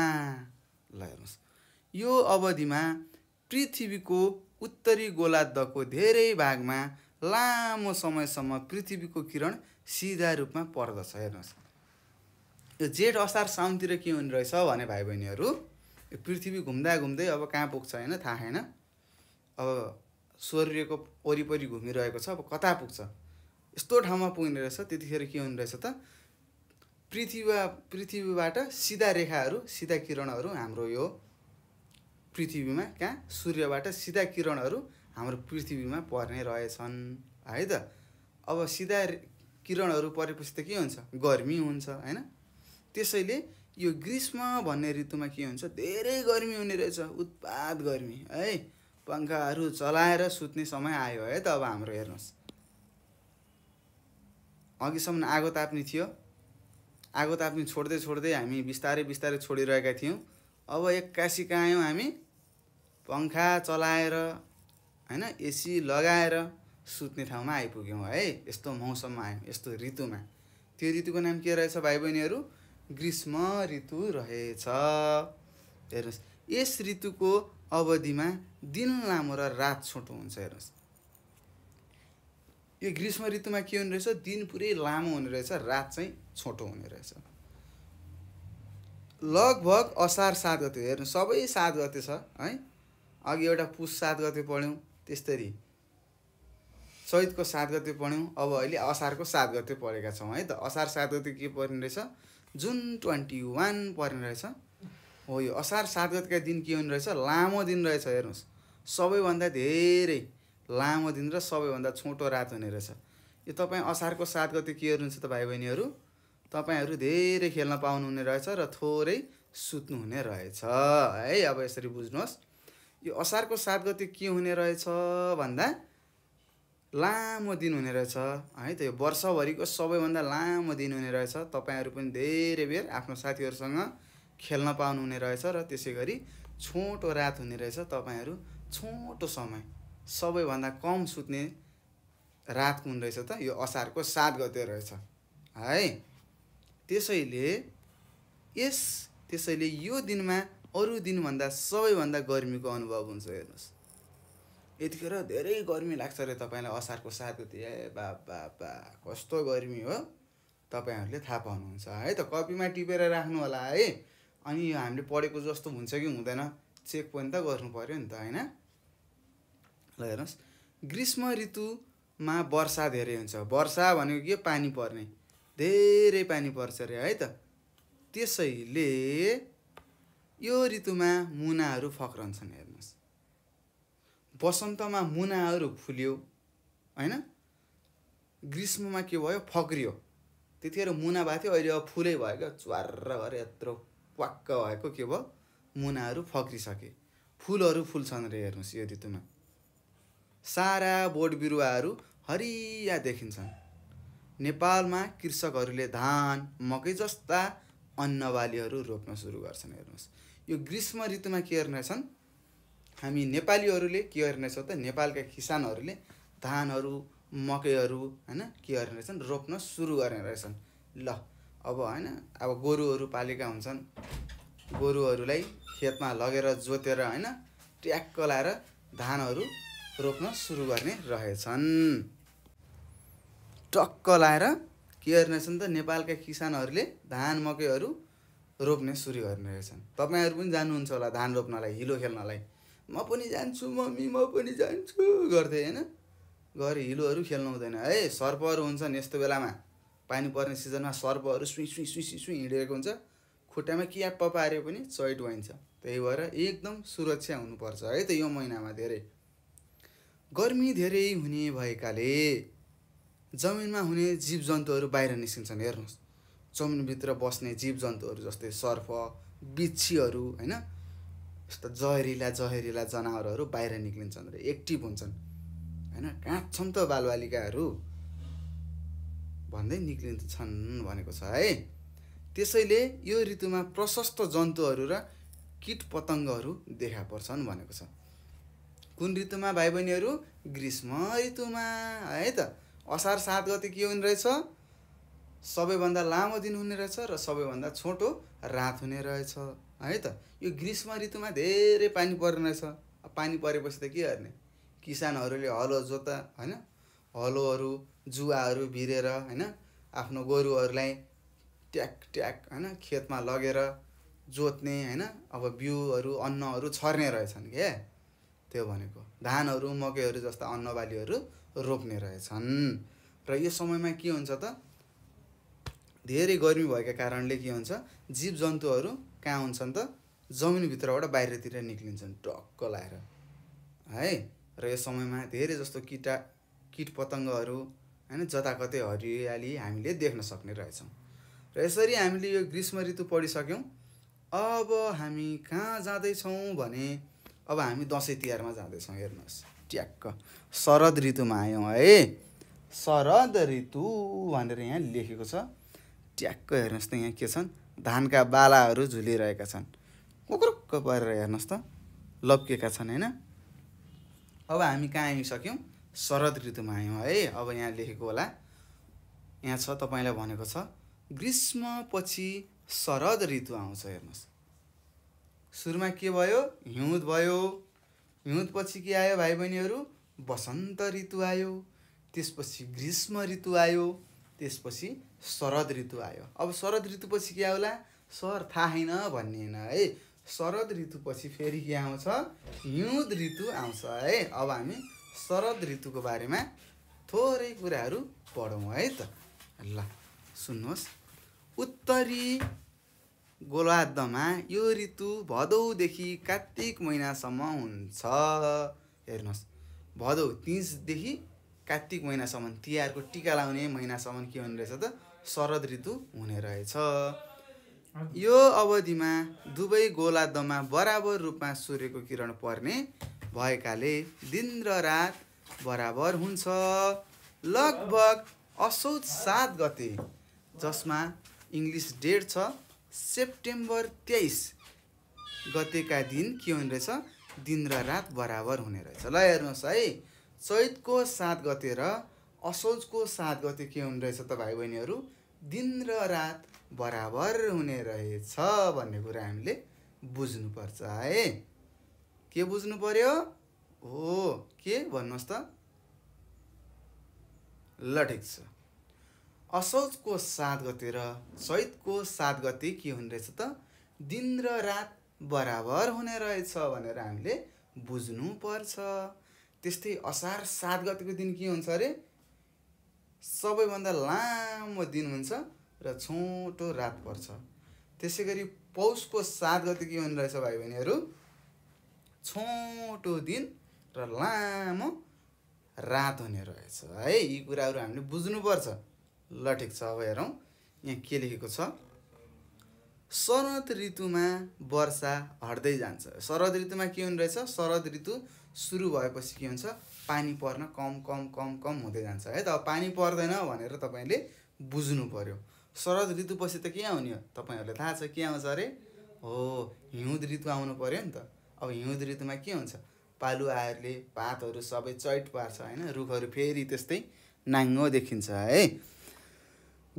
ल हेर्नुहोस् यो अवधिमा पृथ्वीको उत्तरी गोलार्धको धेरै भागमा लामो समयसम्म पृथ्वीको किरण सिधा रूपमा पर्दछ हेर्नुहोस् यो जेठ असार साउनतिर के हुने रहेछ भने भाइ बहिनीहरू यो पृथ्वी घुम्दा घुम्दै अब कहाँ पुग्छ होइन थाहा छैन अब सूर्यको वरिपरि घुमिरहेको छ अब कता पुग्छ यस्तो ठाउँमा पुग्ने रहेछ त्यतिखेर के हुने रहेछ त पृथ्वी पृथ्वीबाट सिधा रेखाहरू सिधा किरणहरू हाम्रो यो पृथ्वीमा कहाँ सूर्यबाट सिधा किरणहरू हाम्रो पृथ्वीमा पर्ने रहेछन् है त अब सिधा किरणहरू परेपछि त के हुन्छ गर्मी हुन्छ होइन त्यसैले यो ग्रीष्म भन्ने ऋतुमा के हुन्छ धेरै गर्मी हुने रहेछ उत्पाद गर्मी है पङ्खाहरू चलाएर सुत्ने समय आयो है त अब हाम्रो हेर्नुहोस् अघिसम्म आगो ताप्ने थियो आगो ताप्ने छोड्दै छोड्दै हामी बिस्तारै बिस्तारै छोडिरहेका थियौँ अब एक्कासी आयौँ हामी पङ्खा चलाएर होइन एसी लगाएर सुत्ने ठाउँमा आइपुग्यौँ है यस्तो मौसममा आयौँ यस्तो ऋतुमा त्यो ऋतुको नाम के रहेछ भाइ बहिनीहरू ग्रीष्म ऋतु रहेछ हेर्नुहोस् यस ऋतुको अवधिमा दिन लामो र रात छोटो हुन्छ हेर्नुहोस् यो ग्रीष्म ऋतुमा के हुने रहेछ दिन पुरै लामो हुने रहेछ रात चाहिँ छोटो हुने रहेछ लगभग असार सात गते हेर्नु सबै सात गते छ है अघि एउटा पुस सात गते पढ्यौँ त्यस्तरी चैतको सात गते पढ्यौँ अब अहिले असारको सात गते पढेका छौँ है त असार सात गते के पर्ने रहेछ जुन ट्वेन्टी वान पर्ने रहेछ हो यो असार सात गतका दिन के हुने रहेछ लामो दिन रहेछ हेर्नुहोस् सबैभन्दा धेरै लामो दिन र सबैभन्दा छोटो रात हुने रहेछ यो तपाईँ असारको सात गते के हेर्नुहुन्छ त भाइ बहिनीहरू तपाईँहरू धेरै खेल्न पाउनुहुने रहेछ र थोरै सुत्नुहुने रहेछ है अब यसरी बुझ्नुहोस् यो असारको सात गते के हुने रहेछ भन्दा लामो दिन हुने रहेछ है त यो वर्षभरिको सबैभन्दा लामो दिन हुने रहेछ तपाईँहरू पनि धेरै बेर आफ्नो साथीहरूसँग खेल्न पाउनुहुने रहेछ र त्यसै गरी छोटो रात हुने रहेछ तपाईँहरू छोटो समय सबैभन्दा कम सुत्ने रात कुन रहेछ त यो असारको सात गते रहेछ है त्यसैले यस त्यसैले यो दिनमा अरू दिनभन्दा सबैभन्दा गर्मीको अनुभव हुन्छ हेर्नुहोस् यतिखेर धेरै गर्मी लाग्छ अरे तपाईँलाई असारको सात गते ए बा बा बा कस्तो गर्मी हो तपाईँहरूले थाहा पाउनुहुन्छ है त कपीमा टिपेर राख्नु होला है अनि हामीले पढेको जस्तो हुन्छ कि हुँदैन चेक पनि त गर्नु पऱ्यो नि त होइन ल हेर्नुहोस् ग्रीष्म ऋतुमा वर्षा धेरै हुन्छ वर्षा भनेको के पानी पर्ने धेरै पानी पर्छ अरे है त त्यसैले यो ऋतुमा मुनाहरू फक्रन्छन् हेर्नुहोस् वसन्तमा मुनाहरू फुल्यो होइन ग्रीष्ममा के भयो फक्रियो त्यतिखेर मुना भएको थियो अहिले अब फुलै भयो क्या चुहार गरेर यत्रो क्वाक्क भएको के भयो मुनाहरू फक्रिसके फुलहरू फुल्छन् रे हेर्नुहोस् यो ऋतुमा सारा बोट बिरुवाहरू हरिया देखिन्छन् नेपालमा कृषकहरूले धान मकै जस्ता अन्नबालीहरू रोप्न सुरु गर्छन् हेर्नुहोस् यो ग्रीष्म ऋतुमा के हेर्नेछन् हामी नेपालीहरूले के हेर्नेछौँ त नेपालका किसानहरूले धानहरू मकैहरू होइन के गर्ने रहेछन् रोप्न सुरु गर्ने रहेछन् ल अब होइन अब गोरुहरू पालेका हुन्छन् गोरुहरूलाई खेतमा लगेर जोतेर होइन ट्याक्क लाएर धानहरू रोप्न सुरु गर्ने रहेछन् टक्क लाएर के रहेछन् त नेपालका किसानहरूले धान मकैहरू रोप्ने सुरु गर्ने रहेछन् तपाईँहरू पनि जानुहुन्छ होला धान रोप्नलाई हिलो खेल्नलाई म पनि जान्छु मम्मी म पनि जान्छु गर्थेँ होइन घर हिलोहरू खेल्नु हुँदैन है सर्पहरू हुन्छन् यस्तो बेलामा पानी पर्ने सिजनमा सर्पहरू सुई सुई सुई सुई सुई हिँडिरहेको हुन्छ खुट्टामा किया पपार्यो पनि चैट वाइन्छ त्यही भएर एकदम सुरक्षा हुनुपर्छ है त यो महिनामा धेरै गर्मी धेरै हुने भएकाले जमिनमा हुने जीव जन्तुहरू बाहिर निस्किन्छन् हेर्नुहोस् जमिनभित्र बस्ने जीव जन्तुहरू जस्तै सर्फ बिच्छीहरू होइन यस्ता जहरिला जहरिला जनावरहरू बाहिर निक्लिन्छन् र एक्टिभ हुन्छन् होइन काँच्छन् त बालबालिकाहरू भन्दै निक्लिन्छन् भनेको छ है त्यसैले यो ऋतुमा प्रशस्त जन्तुहरू र किट पतङ्गहरू देखा पर्छन् भनेको छ कुन ऋतुमा भाइ बहिनीहरू ग्रीष्म ऋतुमा है त असार सात गते के हुने रहेछ सबैभन्दा लामो दिन हुने रहेछ र सबैभन्दा छोटो रात हुने रहेछ है त यो ग्रीष्म ऋतुमा धेरै पानी पर्ने रहेछ पानी परेपछि त के गर्ने किसानहरूले हलो जोता होइन हलोहरू जुवाहरू भिरेर होइन आफ्नो गोरुहरूलाई ट्याक ट्याक होइन खेतमा लगेर जोत्ने होइन अब बिउहरू अन्नहरू छर्ने रहेछन् क्या त्यो भनेको धानहरू मकैहरू जस्ता अन्नबालीहरू रोप्ने रहेछन् र यो समयमा के हुन्छ त धेरै गर्मी भएका कारणले के हुन्छ जीव जन्तुहरू कहाँ हुन्छन् त जमिनभित्रबाट बाहिरतिर निक्लिन्छन् टक्क लाएर है र यो समयमा धेरै जस्तो किटा किट पतङ्गहरू होइन जताकतै हरियाली हामीले देख्न सक्ने रहेछौँ र यसरी हामीले यो ग्रीष्म ऋतु पढिसक्यौँ अब हामी कहाँ जाँदैछौँ भने अब हामी दसैँ तिहारमा जाँदैछौँ हेर्नुहोस् ट्याक्क शरद ऋतुमा आयौँ है शरद ऋतु भनेर यहाँ लेखेको छ ट्याक्क हेर्नुहोस् त यहाँ के छन् धानका बालाहरू झुलिरहेका छन् कुकुरुक्क परेर हेर्नुहोस् त लप्किएका छन् होइन अब हामी कहाँ आइसक्यौँ शरद ऋतुमा आयौँ है अब यहाँ लेखेको होला यहाँ छ तपाईँलाई भनेको छ ग्रीष्मपछि शरद ऋतु आउँछ हेर्नुहोस् सुरुमा के भयो हिउँद भयो हिउँदपछि के आयो भाइ बहिनीहरू बसन्त ऋतु आयो त्यसपछि ग्रीष्म ऋतु आयो त्यसपछि शरद ऋतु आयो अब शरद ऋतुपछि के आउला सर थाहा होइन भन्ने होइन है शरद ऋतुपछि फेरि के आउँछ हिउँद ऋतु आउँछ है अब हामी शरद ऋतुको बारेमा थोरै कुराहरू पढौँ है त ल सुन्नुहोस् उत्तरी गोलार्धमा यो ऋतु भदौदेखि कात्तिक महिनासम्म हुन्छ हेर्नुहोस् भदौ तिजदेखि कात्तिक महिनासम्म तिहारको टिका लाउने महिनासम्म के हुने रहेछ त शरद ऋतु हुने रहेछ यो अवधिमा दुवै गोलार्धमा बराबर रूपमा सूर्यको किरण पर्ने भएकाले दिन र रात बराबर हुन्छ लगभग असोज सात गते जसमा इङ्ग्लिस डेट छ सेप्टेम्बर तेइस गतेका दिन के हुने रहेछ दिन र रात बराबर हुने रहेछ ल हेर्नुहोस् है चैतको सात गते र असोजको सात गते के हुने रहेछ त भाइ बहिनीहरू दिन र रात बराबर हुने रहेछ भन्ने कुरा हामीले बुझ्नुपर्छ है के बुझ्नु पर्यो हो के भन्नुहोस् त ल ठिक छ असौजको सात गते र चैतको सात गते के हुने रहेछ त दिन र रात बराबर हुने रहेछ भनेर हामीले बुझ्नु पर्छ त्यस्तै असार सात गतिको दिन के हुन्छ अरे सबैभन्दा लामो दिन हुन्छ र छोटो रात पर्छ त्यसै गरी पौषको सात गति के हुने रहेछ भाइ बहिनीहरू छोटो दिन र लामो रात हुने रहेछ है यी कुराहरू हामीले बुझ्नुपर्छ ल ठिक छ अब हेरौँ यहाँ के लेखेको छ शरद ऋतुमा वर्षा हट्दै जान्छ शरद ऋतुमा के हुने रहेछ शरद ऋतु सुरु भएपछि के हुन्छ पानी पर्न कम कम कम कम हुँदै जान्छ है त अब पानी पर्दैन भनेर तपाईँले बुझ्नु पऱ्यो शरद ऋतुपछि त के आउने हो तपाईँहरूलाई थाहा छ के आउँछ अरे हो हिउँद ऋतु आउनु पऱ्यो नि त अब हिउँद ऋतुमा के हुन्छ पालुवाहरूले पातहरू सबै चैट पार्छ होइन रुखहरू फेरि त्यस्तै नाङ्गो देखिन्छ है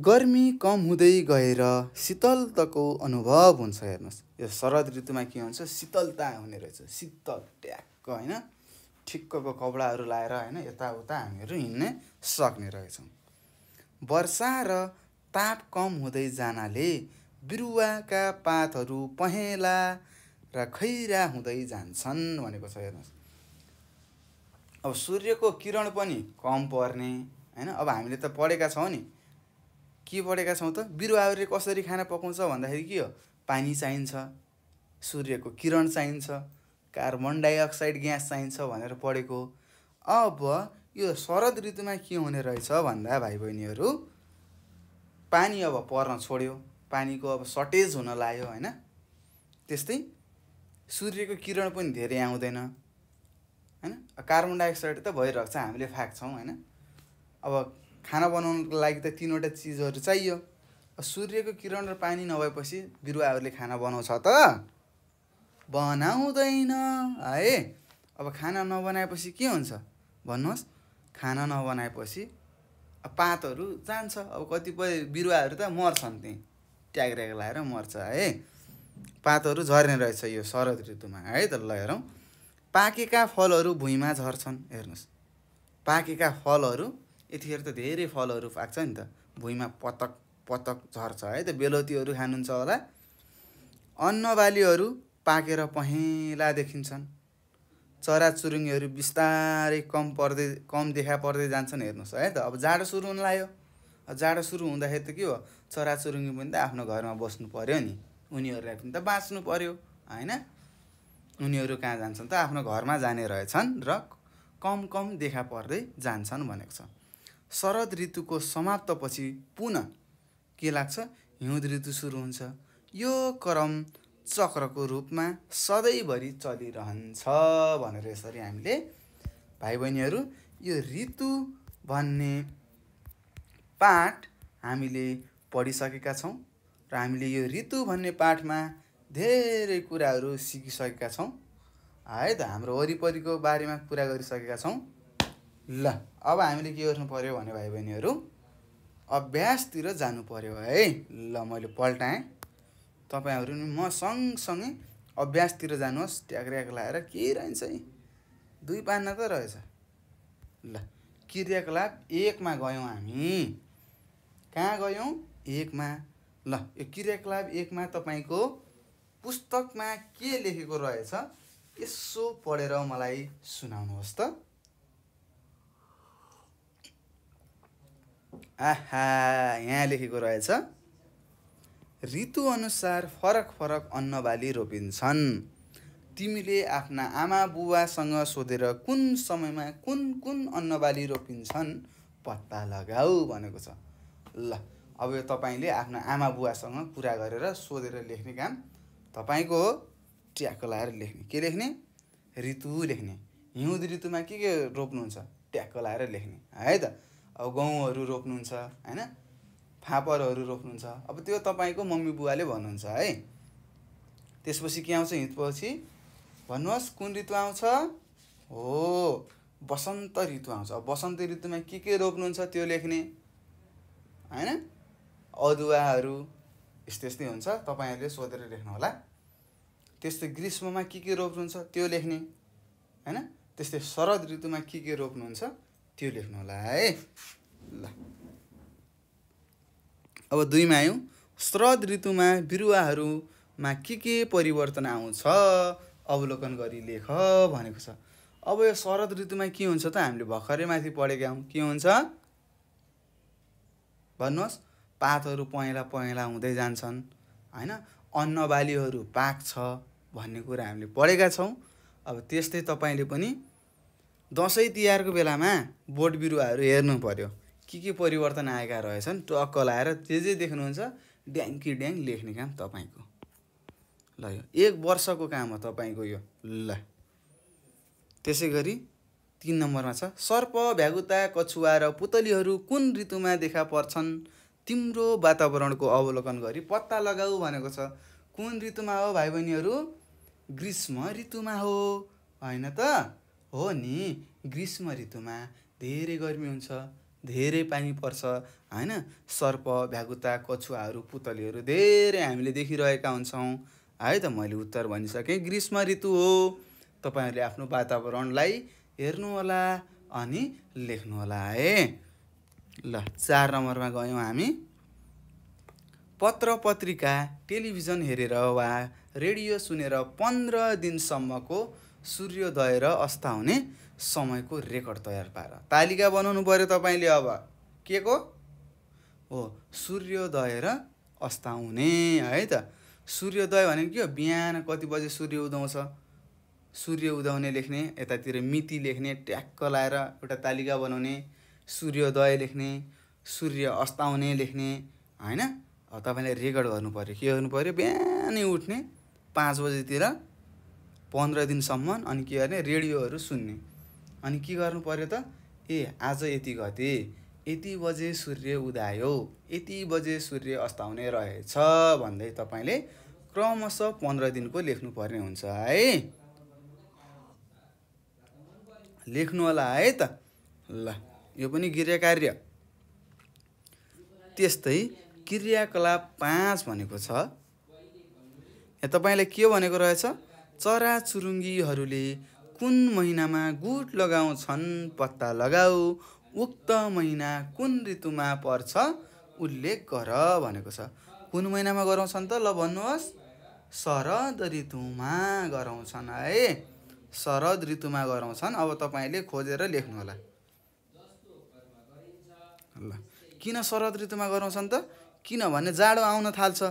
गर्मी कम हुँदै गएर शीतलताको अनुभव हुन्छ हेर्नुहोस् यो शरद ऋतुमा के हुन्छ शीतलता हुने रहेछ शीतल ट्याक्क होइन ठिक्कको कपडाहरू लाएर होइन यताउता हामीहरू हिँड्न सक्ने रहेछौँ वर्षा र ताप कम हुँदै जानाले बिरुवाका पातहरू पहेँला र खैरा हुँदै जान्छन् भनेको छ हेर्नुहोस् अब सूर्यको किरण पनि कम पर्ने होइन अब हामीले त पढेका छौँ नि के पढेका छौँ त बिरुवाहरूले कसरी खाना पकाउँछ भन्दाखेरि के हो पानी चाहिन्छ सूर्यको किरण चाहिन्छ कार्बन डाइअक्साइड ग्यास चाहिन्छ भनेर पढेको अब यो शरद ऋतुमा के हुने रहेछ भन्दा भाइ बहिनीहरू पानी अब पर्न छोड्यो पानीको अब सर्टेज हुन लाग्यो होइन त्यस्तै सूर्यको किरण पनि धेरै आउँदैन होइन कार्बन डाइअक्साइड त भइरहेको छ हामीले फ्याँक्छौँ होइन अब खाना बनाउनुको लागि त तिनवटा चिजहरू चाहियो सूर्यको किरण र पानी नभएपछि बिरुवाहरूले खाना बनाउँछ त बनाउँदैन है अब खाना नबनाएपछि के हुन्छ भन्नुहोस् खाना नबनाएपछि पातहरू जान्छ अब कतिपय बिरुवाहरू त मर्छन् त्यहीँ ट्याग्रेग लगाएर मर्छ है पातहरू झर्ने रहेछ यो शरद ऋतुमा है त ल हेरौँ पाकेका फलहरू भुइँमा झर्छन् हेर्नुहोस् पाकेका फलहरू यतिखेर त धेरै फलहरू पाक्छ नि त भुइँमा पतक पतक झर्छ है त बेलौतीहरू खानुहुन्छ होला अन्नबालीहरू पाकेर पहेँला देखिन्छन् चराचुरुङ्गीहरू बिस्तारै कम पर्दै कम देखा पर्दै जान्छन् हेर्नुहोस् है त अब जाडो सुरु हुन लाग्यो जाडो सुरु हुँदाखेरि त के हो चराचुरुङ्गी पनि त आफ्नो घरमा बस्नु पऱ्यो नि उनीहरूलाई पनि त बाँच्नु पर्यो होइन उनीहरू कहाँ जान्छन् त आफ्नो घरमा जाने रहेछन् र कम कम देखा पर्दै जान्छन् भनेको छ शरद ऋतुको समाप्तपछि पुनः के लाग्छ हिउँद ऋतु सुरु हुन्छ यो क्रम चक्रको रूपमा सधैँभरि चलिरहन्छ भनेर यसरी हामीले भाइ बहिनीहरू यो ऋतु भन्ने पाठ हामीले पढिसकेका छौँ हामीले यो ऋतु भन्ने पाठमा धेरै कुराहरू सिकिसकेका छौँ है त हाम्रो वरिपरिको बारेमा कुरा गरिसकेका छौँ ल अब हामीले के गर्नु पऱ्यो भने भाइ बहिनीहरू अभ्यासतिर जानु पऱ्यो है ल मैले पल्टाएँ तपाईँहरू पनि म सँगसँगै अभ्यासतिर जानुहोस् ट्याक लाएर के रहन्छ है दुई पान्ना त रहेछ ल क्रियाकलाप एकमा गयौँ हामी कहाँ गयौँ एकमा ल यो क्रियाकलाप एकमा तपाईँको पुस्तकमा के लेखेको रहेछ यसो पढेर मलाई सुनाउनुहोस् त आहा यहाँ लेखेको रहेछ ऋतुअनुसार फरक फरक अन्नबाली रोपिन्छन् तिमीले आफ्ना आमा बुबासँग सोधेर कुन समयमा कुन कुन अन्नबाली रोपिन्छन् पत्ता लगाऊ भनेको छ ल अब यो तपाईँले आफ्नो आमा बुवासँग कुरा गरेर सोधेर लेख्ने काम तपाईँको हो ट्याकको लाएर लेख्ने के लेख्ने ऋतु लेख्ने हिउँद ऋतुमा के के रोप्नुहुन्छ ट्याक लगाएर लेख्ने है त अब गहुँहरू रोप्नुहुन्छ होइन फापरहरू रोप्नुहुन्छ अब त्यो तपाईँको मम्मी बुवाले भन्नुहुन्छ है त्यसपछि के आउँछ हिउँदपछि भन्नुहोस् कुन ऋतु आउँछ हो बसन्त ऋतु आउँछ अब बसन्त ऋतुमा के के रोप्नुहुन्छ त्यो लेख्ने होइन अदुवाहरू यस्तै यस्तै हुन्छ तपाईँहरूले सोधेर लेख्नु होला त्यस्तो ग्रीष्ममा के के रोप्नुहुन्छ त्यो लेख्ने होइन त्यस्तै शरद ऋतुमा के के रोप्नुहुन्छ त्यो लेख्नु होला है ल अब दुईमा आयौँ शरद ऋतुमा बिरुवाहरूमा के के परिवर्तन आउँछ अवलोकन गरी लेख भनेको छ अब यो शरद ऋतुमा के हुन्छ त हामीले भर्खरै माथि पढेका हौँ के हुन्छ भन्नुहोस् पातहरू पहेँला पहेँला हुँदै जान्छन् होइन अन्नबालीहरू पाक्छ भन्ने कुरा हामीले पढेका छौँ अब त्यस्तै तपाईँले पनि दसैँ तिहारको बेलामा बोट बिरुवाहरू हेर्नु पऱ्यो के के परिवर्तन आएका रहेछन् टक्क लाएर जे जे देख्नुहुन्छ ड्याङ्की ड्याङ लेख्ने काम तपाईँको ल यो एक वर्षको काम हो तपाईँको यो ल त्यसै गरी तिन नम्बरमा छ सर्प भ्यागुता कछुवा र पुतलीहरू कुन ऋतुमा देखा पर्छन् तिम्रो वातावरणको अवलोकन गरी पत्ता लगाऊ भनेको छ कुन ऋतुमा हो भाइ बहिनीहरू ग्रीष्म ऋतुमा हो होइन त हो नि ग्रीष्म ऋतुमा धेरै गर्मी हुन्छ धेरै पानी पर्छ होइन सर्प भ्यागुता कछुवाहरू पुतलीहरू धेरै हामीले देखिरहेका हुन्छौँ है त मैले उत्तर भनिसकेँ ग्रीष्म ऋतु हो तपाईँहरूले आफ्नो वातावरणलाई हेर्नुहोला अनि लेख्नुहोला है ल चार नम्बरमा गयौँ हामी पत्र पत्रिका टेलिभिजन हेरेर वा रेडियो सुनेर पन्ध्र दिनसम्मको सूर्योदय र अस्त हुने समयको रेकर्ड तयार पार तालिका बनाउनु पऱ्यो तपाईँले अब के को हो सूर्योदय र अस्त हुने है त सूर्योदय भनेको के हो बिहान कति बजे सूर्य उदाउँछ सूर्य उदाउने लेख्ने यतातिर मिति लेख्ने ट्याक्क लाएर एउटा तालिका बनाउने सूर्योदय लेख्ने सूर्य अस्ताउने लेख्ने होइन तपाईँले रेकर्ड गर्नु पऱ्यो के गर्नु पऱ्यो बिहानै उठ्ने पाँच बजेतिर पन्ध्र दिनसम्म अनि के गर्ने रेडियोहरू सुन्ने अनि के गर्नु पऱ्यो त ए आज यति गते यति बजे सूर्य उदायो यति बजे सूर्य अस्ताउने रहेछ भन्दै तपाईँले क्रमशः पन्ध्र दिनको पर्ने हुन्छ है लेख्नु होला है त ल यो पनि क्रिया कार्य त्यस्तै क्रियाकलाप पाँच भनेको छ यहाँ तपाईँलाई के भनेको रहेछ चराचुरुङ्गीहरूले कुन महिनामा गुट लगाउँछन् पत्ता लगाऊ उक्त महिना कुन ऋतुमा पर्छ उल्लेख गर भनेको छ कुन महिनामा गराउँछन् त ल भन्नुहोस् शरद ऋतुमा गराउँछन् है शरद ऋतुमा गराउँछन् अब तपाईँले खोजेर लेख्नु होला किन शरद ऋतुमा गराउँछन् त किनभने जाडो आउन थाल्छ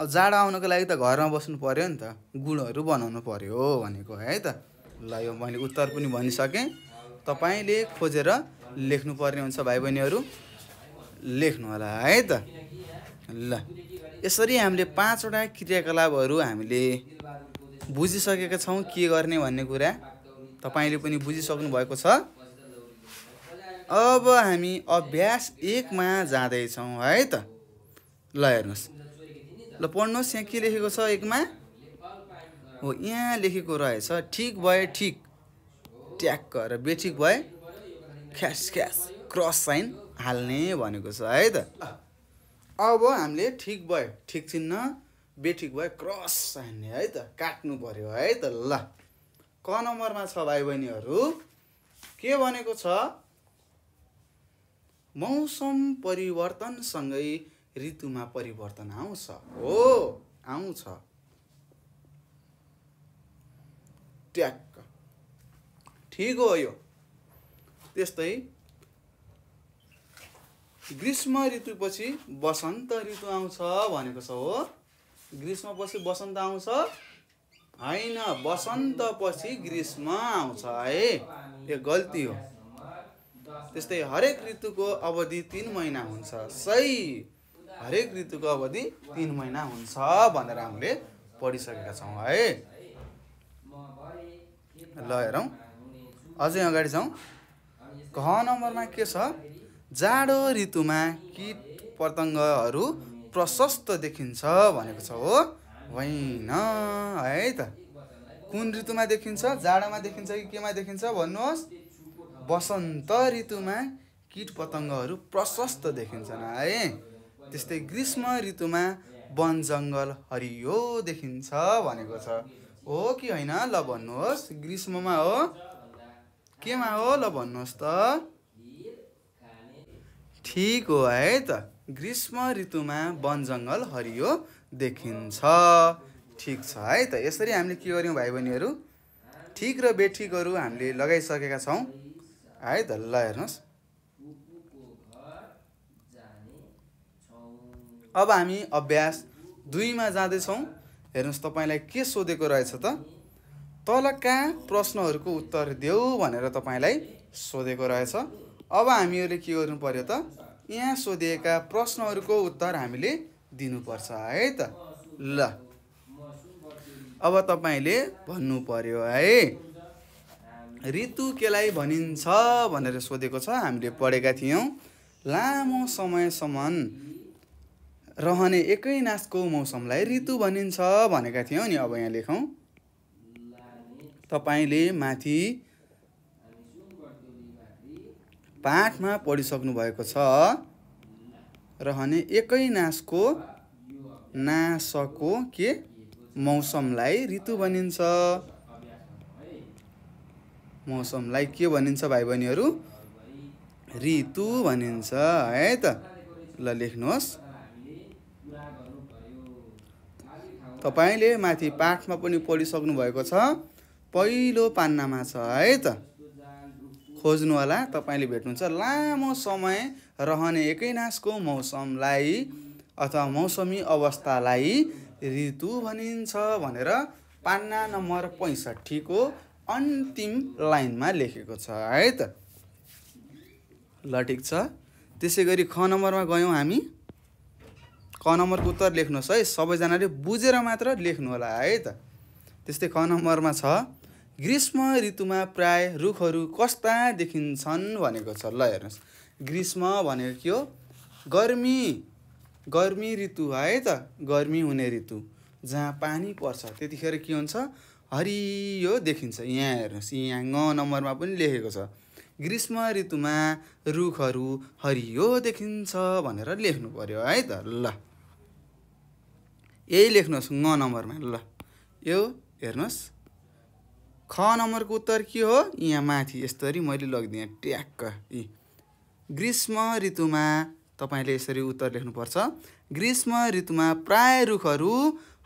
अब जाडो आउनको लागि त घरमा बस्नु पऱ्यो नि त गुडहरू बनाउनु पऱ्यो भनेको है त ल यो मैले उत्तर पनि भनिसकेँ तपाईँले खोजेर लेख्नु पर्ने हुन्छ भाइ बहिनीहरू लेख्नु होला है त ल यसरी हामीले पाँचवटा क्रियाकलापहरू हामीले बुझिसकेका छौँ के गर्ने भन्ने कुरा तपाईँले पनि बुझिसक्नु भएको छ अब हामी अभ्यास एकमा जाँदैछौँ है त ल हेर्नुहोस् ल पढ्नुहोस् यहाँ के लेखेको छ एकमा हो यहाँ लेखेको रहेछ ठिक भए ठिक ट्याक्क र बेठिक भए ख्यास ख्यास क्रस साइन हाल्ने भनेको छ है त अब हामीले ठिक भयो ठिक चिन्ह बेठिक भयो क्रस हान्ने है त काट्नु पऱ्यो है त ल क नम्बरमा छ भाइ बहिनीहरू के भनेको छ मौसम परिवर्तनसँगै ऋतुमा परिवर्तन आउँछ हो आउँछ ट्याक्क ठिक हो यो त्यस्तै ग्रीष्म ऋतुपछि बसन्त ऋतु आउँछ भनेको छ हो ग्रीष्मपछि बसन्त आउँछ होइन बसन्तपछि ग्रीष्म आउँछ है यो गल्ती हो त्यस्तै हरेक ऋतुको अवधि तिन महिना हुन्छ सही हरेक ऋतुको अवधि तिन महिना हुन्छ भनेर हामीले पढिसकेका छौँ है ल हेरौँ अझै अगाडि जाउँ घ नम्बरमा के छ जाडो ऋतुमा किट पतङ्गहरू प्रशस्त देखिन्छ भनेको छ हो होइन है त कुन ऋतुमा देखिन्छ जाडोमा देखिन्छ कि केमा देखिन्छ भन्नुहोस् वसन्त ऋतुमा किट पतङ्गहरू प्रशस्त देखिन्छन् है त्यस्तै ग्रीष्म ऋतुमा वन जङ्गल हरियो देखिन्छ भनेको छ हो कि होइन ल भन्नुहोस् ग्रीष्ममा हो केमा हो ल भन्नुहोस् त ठिक हो है त ग्रीष्म ऋतुमा वन जङ्गल हरियो देखिन्छ ठिक छ है त यसरी हामीले के गऱ्यौँ भाइ बहिनीहरू ठिक र बेठिकहरू हामीले लगाइसकेका छौँ है त ल हेर्नुहोस् अब हामी अभ्यास दुईमा जाँदैछौँ हेर्नुहोस् तपाईँलाई के सोधेको रहेछ त तलका प्रश्नहरूको उत्तर देऊ भनेर तपाईँलाई सोधेको रहेछ अब हामीहरूले के गर्नु पऱ्यो त यहाँ सोधिएका प्रश्नहरूको उत्तर हामीले दिनुपर्छ है त ल अब तपाईँले भन्नु पऱ्यो है ऋतु केलाई भनिन्छ भनेर सोधेको छ हामीले पढेका थियौँ लामो समयसम्म रहने एकै नासको मौसमलाई ऋतु भनिन्छ भनेका थियौँ नि अब यहाँ लेखौँ तपाईँले माथि पाठमा पढिसक्नु भएको छ रहने एकै नासको नासको के मौसमलाई ऋतु भनिन्छ मौसमलाई के भनिन्छ भाइ बहिनीहरू ऋतु भनिन्छ है त ल लेख्नुहोस् तपाईँले माथि पाठमा पनि पढिसक्नु भएको छ पहिलो पान्नामा छ है त खोज्नु होला तपाईँले भेट्नुहुन्छ लामो समय रहने एकैनासको मौसमलाई अथवा मौसमी अवस्थालाई ऋतु भनिन्छ भनेर पान्ना नम्बर पैँसठीको अन्तिम लाइनमा लेखेको छ है त ल ठिक छ त्यसै गरी ख नम्बरमा गयौँ हामी क नम्बरको उत्तर लेख्नुहोस् है सबैजनाले बुझेर मात्र लेख्नु होला है त त्यस्तै ख नम्बरमा छ ग्रीष्म ऋतुमा प्राय रुखहरू कस्ता देखिन्छन् भनेको छ ल हेर्नुहोस् ग्रीष्म भनेको के हो गर्मी गर्मी ऋतु है त गर्मी हुने ऋतु जहाँ पानी पर्छ त्यतिखेर के हुन्छ हरियो देखिन्छ यहाँ हेर्नुहोस् यहाँ ग नम्बरमा पनि लेखेको छ ग्रीष्म ऋतुमा रुखहरू हरियो देखिन्छ भनेर लेख्नु पऱ्यो है त ल यही लेख्नुहोस् ग नम्बरमा ल यो हेर्नुहोस् ख नम्बरको उत्तर के हो यहाँ माथि यसरी मैले लगिदिएँ ट्याक्क यी ग्रीष्म ऋतुमा तपाईँले यसरी उत्तर लेख्नुपर्छ ग्रीष्म ऋतुमा प्राय रुखहरू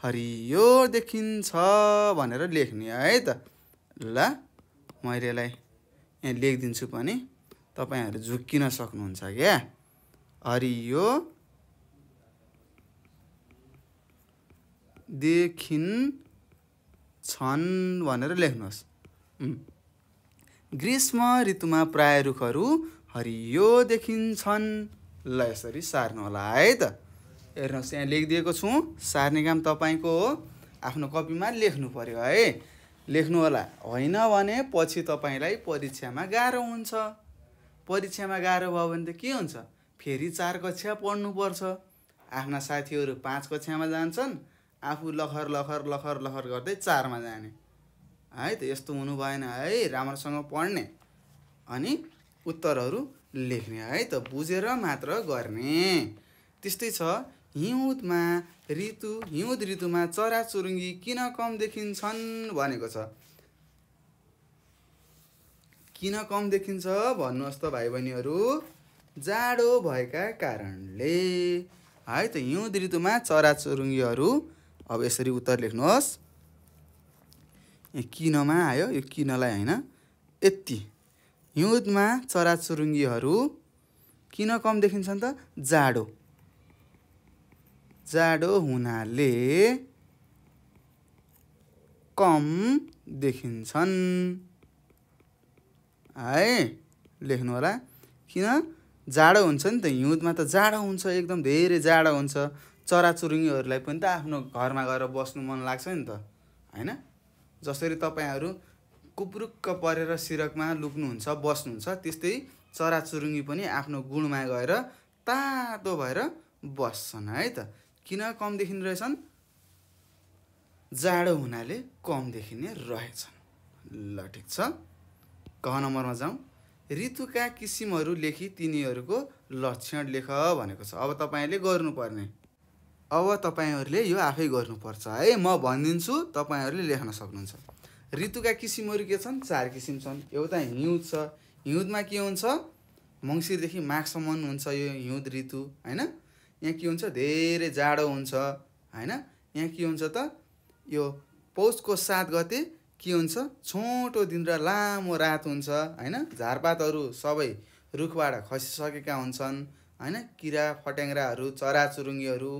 हरियो देखिन्छ भनेर लेख्ने है त ल मैले यसलाई यहाँ लेखिदिन्छु पनि तपाईँहरू झुक्किन सक्नुहुन्छ क्या हरियो देखिन छन् भनेर लेख्नुहोस् ग्रीष्म ऋतुमा प्राय रुखहरू हरियो देखिन्छन् ल यसरी सार्नु होला है त हेर्नुहोस् यहाँ लेखिदिएको छु सार्ने काम तपाईँको हो आफ्नो कपीमा लेख्नु पऱ्यो है लेख्नु होला होइन भने पछि तपाईँलाई परीक्षामा गाह्रो हुन्छ परीक्षामा गाह्रो भयो भने त के हुन्छ फेरि चार कक्षा पढ्नुपर्छ आफ्ना साथीहरू पाँच कक्षामा जान्छन् आफू लखर लखर लखर लखर गर्दै चारमा जाने है त यस्तो हुनु भएन है राम्रोसँग पढ्ने अनि उत्तरहरू लेख्ने है त बुझेर मात्र गर्ने त्यस्तै छ हिउँदमा ऋतु हिउँद ऋतुमा चराचुरुङ्गी किन कम देखिन्छन् भनेको छ किन कम देखिन्छ भन्नुहोस् त भाइ बहिनीहरू जाडो भएका कारणले है त हिउँद ऋतुमा चराचुरुङ्गीहरू अब यसरी उत्तर लेख्नुहोस् किनमा आयो यो किनलाई होइन यति हिउँदमा चराचुरुङ्गीहरू किन कम देखिन्छन् त जाडो जाडो हुनाले कम देखिन्छन् है लेख्नु होला किन जाडो हुन्छ नि त हिउँदमा त जाडो हुन्छ एकदम धेरै जाडो हुन्छ चराचुरुङ्गीहरूलाई पनि त आफ्नो घरमा गएर बस्नु मन लाग्छ नि त होइन जसरी तपाईँहरू कुप्रुक्क परेर सिरकमा लुक्नुहुन्छ बस्नुहुन्छ त्यस्तै चराचुरुङ्गी पनि आफ्नो गुणमा गएर तातो भएर बस्छन् है त किन कम देखिने रहेछन् जाडो हुनाले कम देखिने रहेछन् ल ठिक छ क नम्बरमा जाउँ ऋतुका किसिमहरू लेखी तिनीहरूको लक्षण लेख भनेको छ अब तपाईँले गर्नुपर्ने अब तपाईँहरूले यो आफै गर्नुपर्छ है म भनिदिन्छु तपाईँहरूले लेख्न सक्नुहुन्छ ऋतुका किसिमहरू के छन् चार किसिम छन् एउटा हिउँद छ हिउँदमा के हुन्छ मङ्सिरदेखि माघसम्म हुन्छ यो हिउँद ऋतु होइन यहाँ के हुन्छ धेरै जाडो हुन्छ होइन यहाँ के हुन्छ त यो पौषको सात गते के हुन्छ छोटो दिन र लामो रात हुन्छ होइन झारपातहरू सबै रुखबाट खसिसकेका हुन्छन् होइन किरा फट्याङ्ग्राहरू चराचुरुङ्गीहरू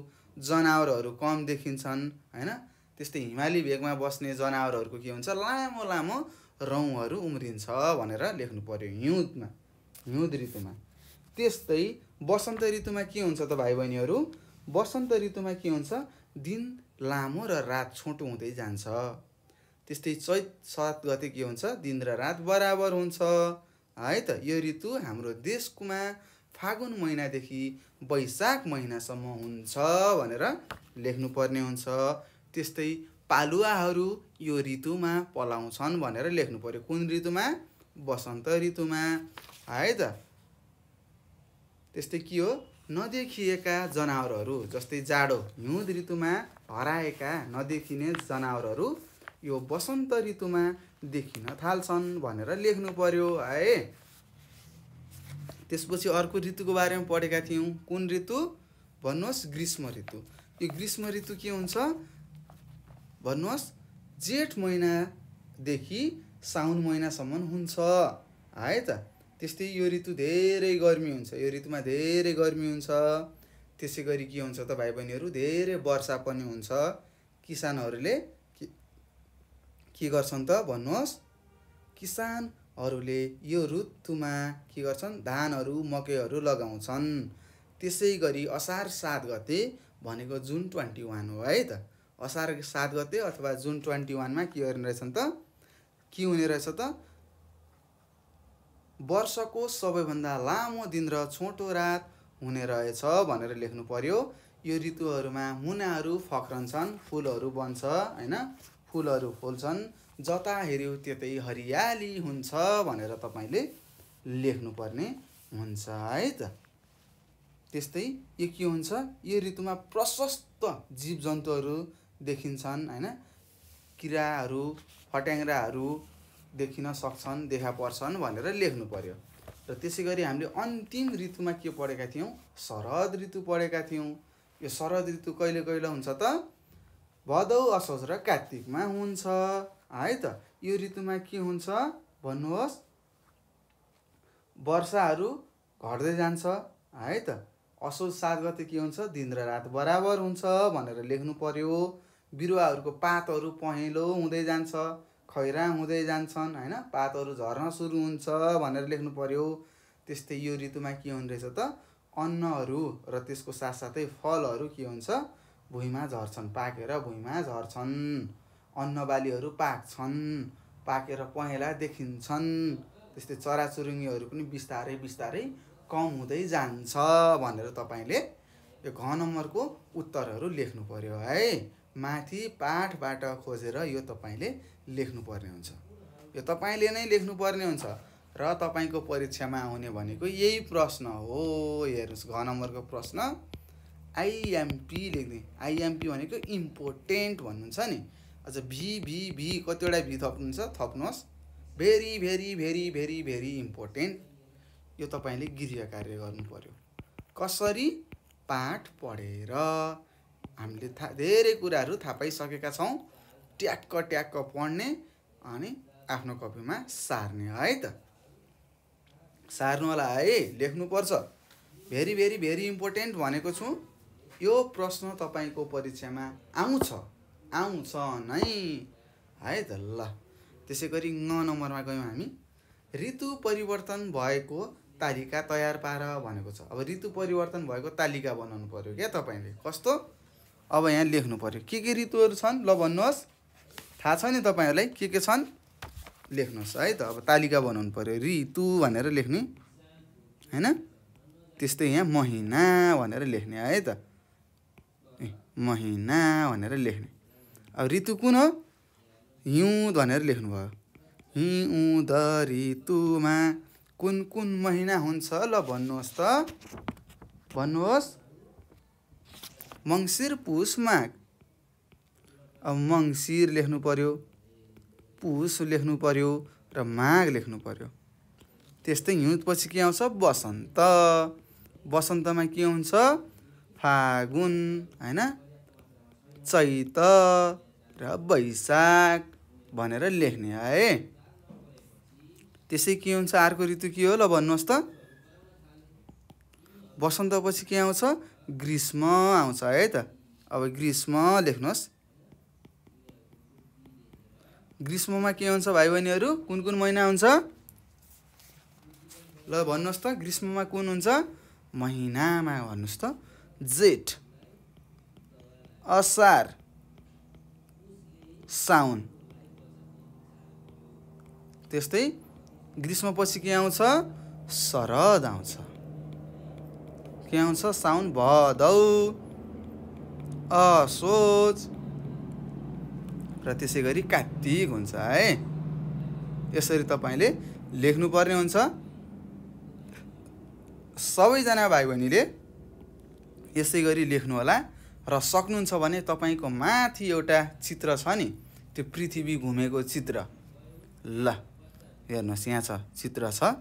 जनावरहरू कम देखिन्छन् होइन त्यस्तै हिमाली भेगमा बस्ने जनावरहरूको के हुन्छ लामो लामो रौँहरू उम्रिन्छ भनेर लेख्नु पऱ्यो हिउँदमा हिउँद ऋतुमा त्यस्तै बसन्त ऋतुमा के हुन्छ त भाइ बहिनीहरू वसन्त ऋतुमा के हुन्छ दिन लामो र रात छोटो हुँदै जान्छ त्यस्तै चैत सात गते के हुन्छ दिन र रात बराबर हुन्छ है त यो ऋतु हाम्रो देशमा फागुन महिनादेखि वैशाख महिनासम्म हुन्छ भनेर लेख्नुपर्ने हुन्छ त्यस्तै पालुवाहरू यो ऋतुमा पलाउँछन् भनेर लेख्नु पऱ्यो कुन ऋतुमा बसन्त ऋतुमा है त त्यस्तै के हो नदेखिएका जनावरहरू जस्तै जाडो हिउँद ऋतुमा हराएका नदेखिने जनावरहरू यो वसन्त ऋतुमा देखिन थाल्छन् भनेर लेख्नु पर्यो है त्यसपछि अर्को ऋतुको बारेमा पढेका थियौँ कुन ऋतु भन्नुहोस् ग्रीष्म ऋतु यो ग्रीष्म ऋतु के हुन्छ भन्नुहोस् जेठ महिनादेखि साउन महिनासम्म हुन्छ है त त्यस्तै यो ऋतु धेरै गर्मी हुन्छ यो ऋतुमा धेरै गर्मी हुन्छ त्यसै गरी के हुन्छ त भाइ बहिनीहरू धेरै वर्षा पनि हुन्छ किसानहरूले के गर्छन् त भन्नुहोस् किसानहरूले यो ऋतुमा के गर्छन् धानहरू मकैहरू लगाउँछन् त्यसै गरी असार सात गते भनेको जुन ट्वेन्टी वान हो है त असार सात गते अथवा जुन ट्वेन्टी वानमा के गर्ने रहेछन् त के हुने रहेछ त वर्षको सबैभन्दा लामो दिन र छोटो रात हुने रहेछ भनेर लेख्नु पर्यो यो ऋतुहरूमा मुनाहरू फक्रन्छन् फुलहरू बन्छ होइन फुलहरू फुल्छन् जता हेऱ्यो त्यतै हरियाली हुन्छ भनेर तपाईँले लेख्नुपर्ने हुन्छ है त त्यस्तै यो के हुन्छ यो ऋतुमा प्रशस्त जीवजन्तुहरू देखिन्छन् होइन किराहरू फट्याङ्ग्राहरू देखिन सक्छन् देखा पर्छन् भनेर लेख्नु पर्यो र त्यसै गरी हामीले अन्तिम ऋतुमा के पढेका थियौँ शरद ऋतु पढेका थियौँ यो शरद ऋतु कहिले कहिले हुन्छ त भदौ असोज र कार्तिकमा हुन्छ है त यो ऋतुमा के हुन्छ भन्नुहोस् वर्षाहरू घट्दै जान्छ है त असोज सात गते के हुन्छ दिन र रात बराबर हुन्छ भनेर लेख्नु पर्यो बिरुवाहरूको पातहरू पहेँलो हुँदै जान्छ खैरा हुँदै जान्छन् होइन पातहरू झर्न सुरु हुन्छ भनेर लेख्नु पर्यो त्यस्तै यो ऋतुमा के हुने रहेछ त अन्नहरू र त्यसको साथसाथै फलहरू के हुन्छ भुइँमा झर्छन् पाकेर भुइँमा झर्छन् अन्नबालीहरू पाक्छन् पाकेर पहेँला देखिन्छन् त्यस्तै चराचुरुङ्गीहरू पनि बिस्तारै बिस्तारै कम हुँदै जान्छ भनेर तपाईँले यो घ नम्बरको उत्तरहरू लेख्नु पर्यो है माथि पाठबाट खोजेर यो तपाईँले लेख्नुपर्ने हुन्छ यो तपाईँले नै लेख्नुपर्ने हुन्छ र तपाईँको परीक्षामा आउने भनेको यही प्रश्न हो हेर्नुहोस् घ नम्बरको प्रश्न आइएमपी लेख्ने आइएमपी भनेको इम्पोर्टेन्ट भन्नुहुन्छ नि अझ भी भी भी कतिवटा भी थप्नुहुन्छ थप्नुहोस् very very very very very important यो तपाईँले गृह कार्य गर्नु पऱ्यो कसरी पाठ पढेर हामीले था धेरै कुराहरू थाहा पाइसकेका छौँ ट्याक्क ट्याक्क पढ्ने अनि आफ्नो कपीमा सार्ने है त सार्नु होला है लेख्नुपर्छ भेरी भेरी भेरी इम्पोर्टेन्ट भनेको छु यो प्रश्न तपाईँको परीक्षामा आउँछ आउँछ नै है त ल त्यसै गरी न नम्बरमा गयौँ हामी ऋतु परिवर्तन भएको तालिका तयार पार भनेको छ अब ऋतु परिवर्तन भएको तालिका बनाउनु पऱ्यो क्या तपाईँले कस्तो अब यहाँ लेख्नु पऱ्यो के के ऋतुहरू छन् ल भन्नुहोस् थाहा छ नि तपाईँहरूलाई के के छन् लेख्नुहोस् है त अब तालिका बनाउनु पऱ्यो ऋतु भनेर लेख्ने होइन त्यस्तै यहाँ महिना भनेर लेख्ने है त ए महिना भनेर लेख्ने अब ऋतु कुन हो हिउँद भनेर लेख्नुभयो हिउँद ऋतुमा कुन कुन महिना हुन्छ ल भन्नुहोस् त भन्नुहोस् मङ्सिर पुस माघ अब मङ्सिर लेख्नु पर्यो पुस लेख्नु पर्यो र माघ लेख्नु पर्यो त्यस्तै पछि के आउँछ बसन्त बसन्तमा के हुन्छ फागुन होइन चैत र वैशाख भनेर लेख्ने है त्यसै के हुन्छ अर्को ऋतु के हो ल भन्नुहोस् त बसन्तपछि के आउँछ ग्रीष्म आउँछ है त अब ग्रीष्म लेख्नुहोस् ग्रीष्ममा के हुन्छ भाइ बहिनीहरू कुन कुन महिना हुन्छ ल भन्नुहोस् त ग्रीष्ममा कुन हुन्छ महिनामा भन्नुहोस् त जेठ असार साउन त्यस्तै ग्रीष्मपछि के आउँछ शरद आउँछ के आउँछ साउन भदौ असोज र त्यसै गरी कात्तिक हुन्छ है यसरी तपाईँले लेख्नुपर्ने हुन्छ सबैजना भाइ बहिनीले यसै गरी लेख्नुहोला र सक्नुहुन्छ भने तपाईँको माथि एउटा चित्र छ नि त्यो पृथ्वी घुमेको चित्र ल हेर्नुहोस् यहाँ छ चित्र छ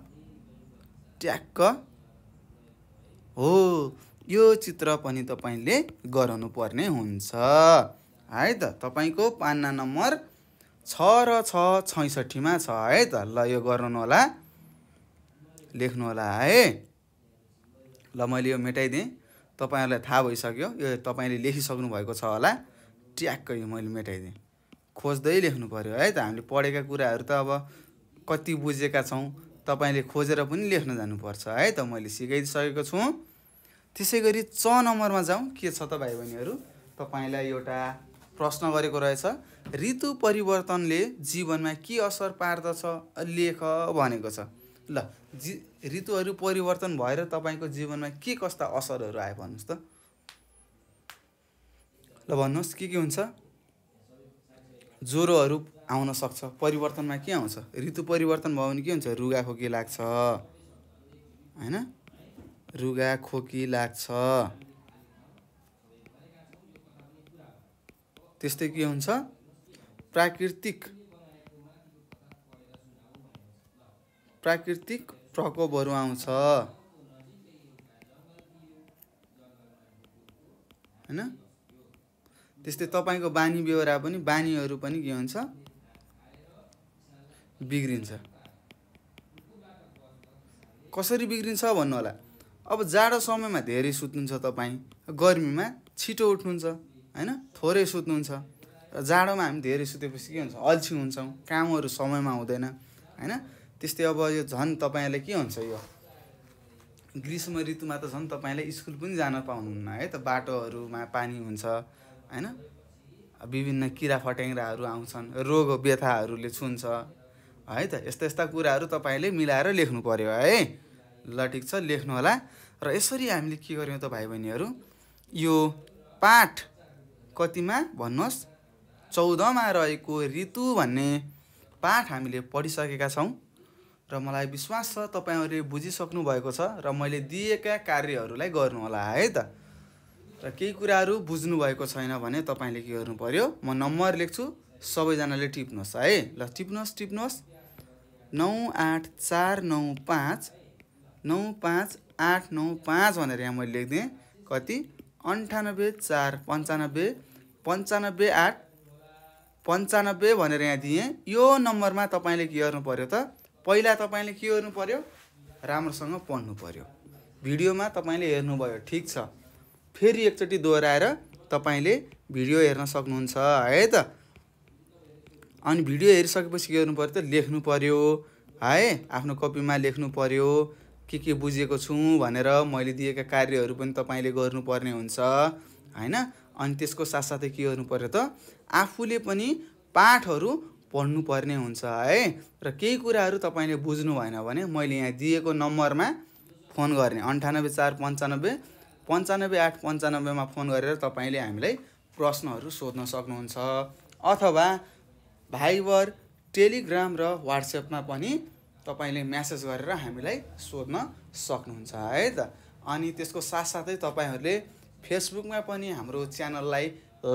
ट्याक्क हो यो चित्र पनि तपाईँले गराउनु पर्ने हुन्छ है त तपाईँको पान्ना नम्बर छ र छ छैसठीमा छ है त ल यो गराउनुहोला लेख्नुहोला है ल मैले यो मेटाइदिएँ तपाईँहरूलाई थाहा भइसक्यो यो तपाईँले लेखिसक्नु भएको छ होला ट्याक्क यो मैले मेटाइदिएँ खोज्दै लेख्नु पऱ्यो है त हामीले पढेका कुराहरू त अब कति बुझेका छौँ तपाईँले खोजेर पनि लेख्न जानुपर्छ है त मैले सिकाइसकेको छु त्यसै गरी च नम्बरमा जाउँ के छ त भाइ बहिनीहरू तपाईँलाई एउटा प्रश्न गरेको रहेछ ऋतु परिवर्तनले जीवनमा के असर पार्दछ लेख भनेको छ ल जी ऋतुहरू परिवर्तन भएर तपाईँको जीवनमा के कस्ता असरहरू आयो भन्नुहोस् त ल भन्नुहोस् के के हुन्छ ज्वरोहरू आउन सक्छ परिवर्तनमा के आउँछ ऋतु परिवर्तन भयो भने के हुन्छ रुगा खोकी लाग्छ होइन रुगा खोकी लाग्छ त्यस्तै के हुन्छ प्राकृतिक प्राकृतिक प्रकोपहरू आउँछ होइन त्यस्तै तपाईँको बानी बेहोरा पनि बानीहरू पनि के हुन्छ बिग्रिन्छ कसरी बिग्रिन्छ भन्नु होला अब जाडो समयमा धेरै सुत्नुहुन्छ तपाईँ गर्मीमा छिटो उठ्नुहुन्छ होइन थोरै सुत्नुहुन्छ र जाडोमा हामी धेरै सुतेपछि के हुन्छ अल्छी हुन्छौँ कामहरू समयमा हुँदैन होइन त्यस्तै अब यो झन् तपाईँलाई के हुन्छ यो ग्रीष्म ऋतुमा त झन् तपाईँले स्कुल पनि जान पाउनुहुन्न है त बाटोहरूमा पानी हुन्छ होइन विभिन्न किरा फट्याङ्ग्राहरू आउँछन् रोग व्यथाहरूले छुन्छ है त यस्ता यस्ता कुराहरू तपाईँले मिलाएर लेख्नु पऱ्यो है ल ठिक छ लेख्नु होला र यसरी हामीले के गऱ्यौँ त भाइ बहिनीहरू यो पाठ कतिमा भन्नुहोस् चौधमा रहेको ऋतु भन्ने पाठ हामीले पढिसकेका छौँ र मलाई विश्वास छ तपाईँहरूले बुझिसक्नु भएको छ र मैले दिएका कार्यहरूलाई गर्नुहोला है त र केही कुराहरू बुझ्नुभएको छैन भने तपाईँले के गर्नु पऱ्यो म नम्बर लेख्छु सबैजनाले टिप्नुहोस् है ल टिप्नुहोस् टिप्नुहोस् नौ आठ चार नौ पाँच नौ पाँच आठ नौ पाँच भनेर यहाँ मैले लेखिदिएँ कति अन्ठानब्बे चार पन्चानब्बे पन्चानब्बे आठ पन्चानब्बे भनेर यहाँ दिएँ यो नम्बरमा तपाईँले के गर्नु पऱ्यो त पहिला तपाईँले के गर्नु पऱ्यो राम्रोसँग पढ्नु पऱ्यो भिडियोमा तपाईँले हेर्नुभयो ठिक छ फेरि एकचोटि दोहोऱ्याएर तपाईँले भिडियो हेर्न सक्नुहुन्छ है त अनि भिडियो हेरिसकेपछि के गर्नु पऱ्यो त लेख्नु पऱ्यो है आफ्नो कपीमा लेख्नु पऱ्यो के के बुझेको छु भनेर मैले दिएका कार्यहरू पनि तपाईँले गर्नुपर्ने हुन्छ होइन अनि त्यसको साथसाथै के गर्नु पऱ्यो त आफूले पनि पाठहरू पढ्नुपर्ने हुन्छ है र केही कुराहरू तपाईँले बुझ्नु भएन भने मैले यहाँ दिएको नम्बरमा फोन गर्ने अन्ठानब्बे चार पन्चानब्बे पन्चानब्बे आठ पन्चानब्बेमा फोन गरेर तपाईँले हामीलाई प्रश्नहरू सोध्न सक्नुहुन्छ अथवा भाइबर टेलिग्राम र वाट्सएपमा पनि तपाईँले म्यासेज गरेर हामीलाई सोध्न सक्नुहुन्छ है त अनि त्यसको साथसाथै तपाईँहरूले फेसबुकमा पनि हाम्रो च्यानललाई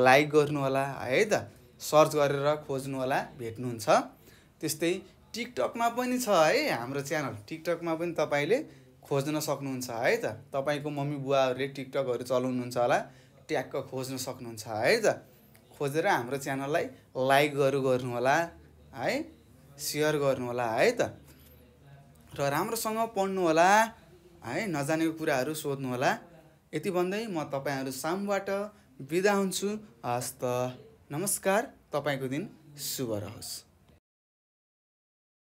लाइक गर्नुहोला है त सर्च गरेर खोज्नुहोला भेट्नुहुन्छ त्यस्तै टिकटकमा पनि छ है हाम्रो च्यानल टिकटकमा पनि तपाईँले खोज्न सक्नुहुन्छ है त तपाईँको मम्मी बुवाहरूले टिकटकहरू चलाउनुहुन्छ होला ट्याक्क खोज्न सक्नुहुन्छ है त खोजेर हाम्रो च्यानललाई लाइकहरू गर्नुहोला है सेयर गर्नुहोला है त र राम्रोसँग पढ्नुहोला है नजानेको कुराहरू सोध्नुहोला यति भन्दै म तपाईँहरू सामबाट बिदा हुन्छु हस्त नमस्कार तपाईँको दिन शुभ रहोस्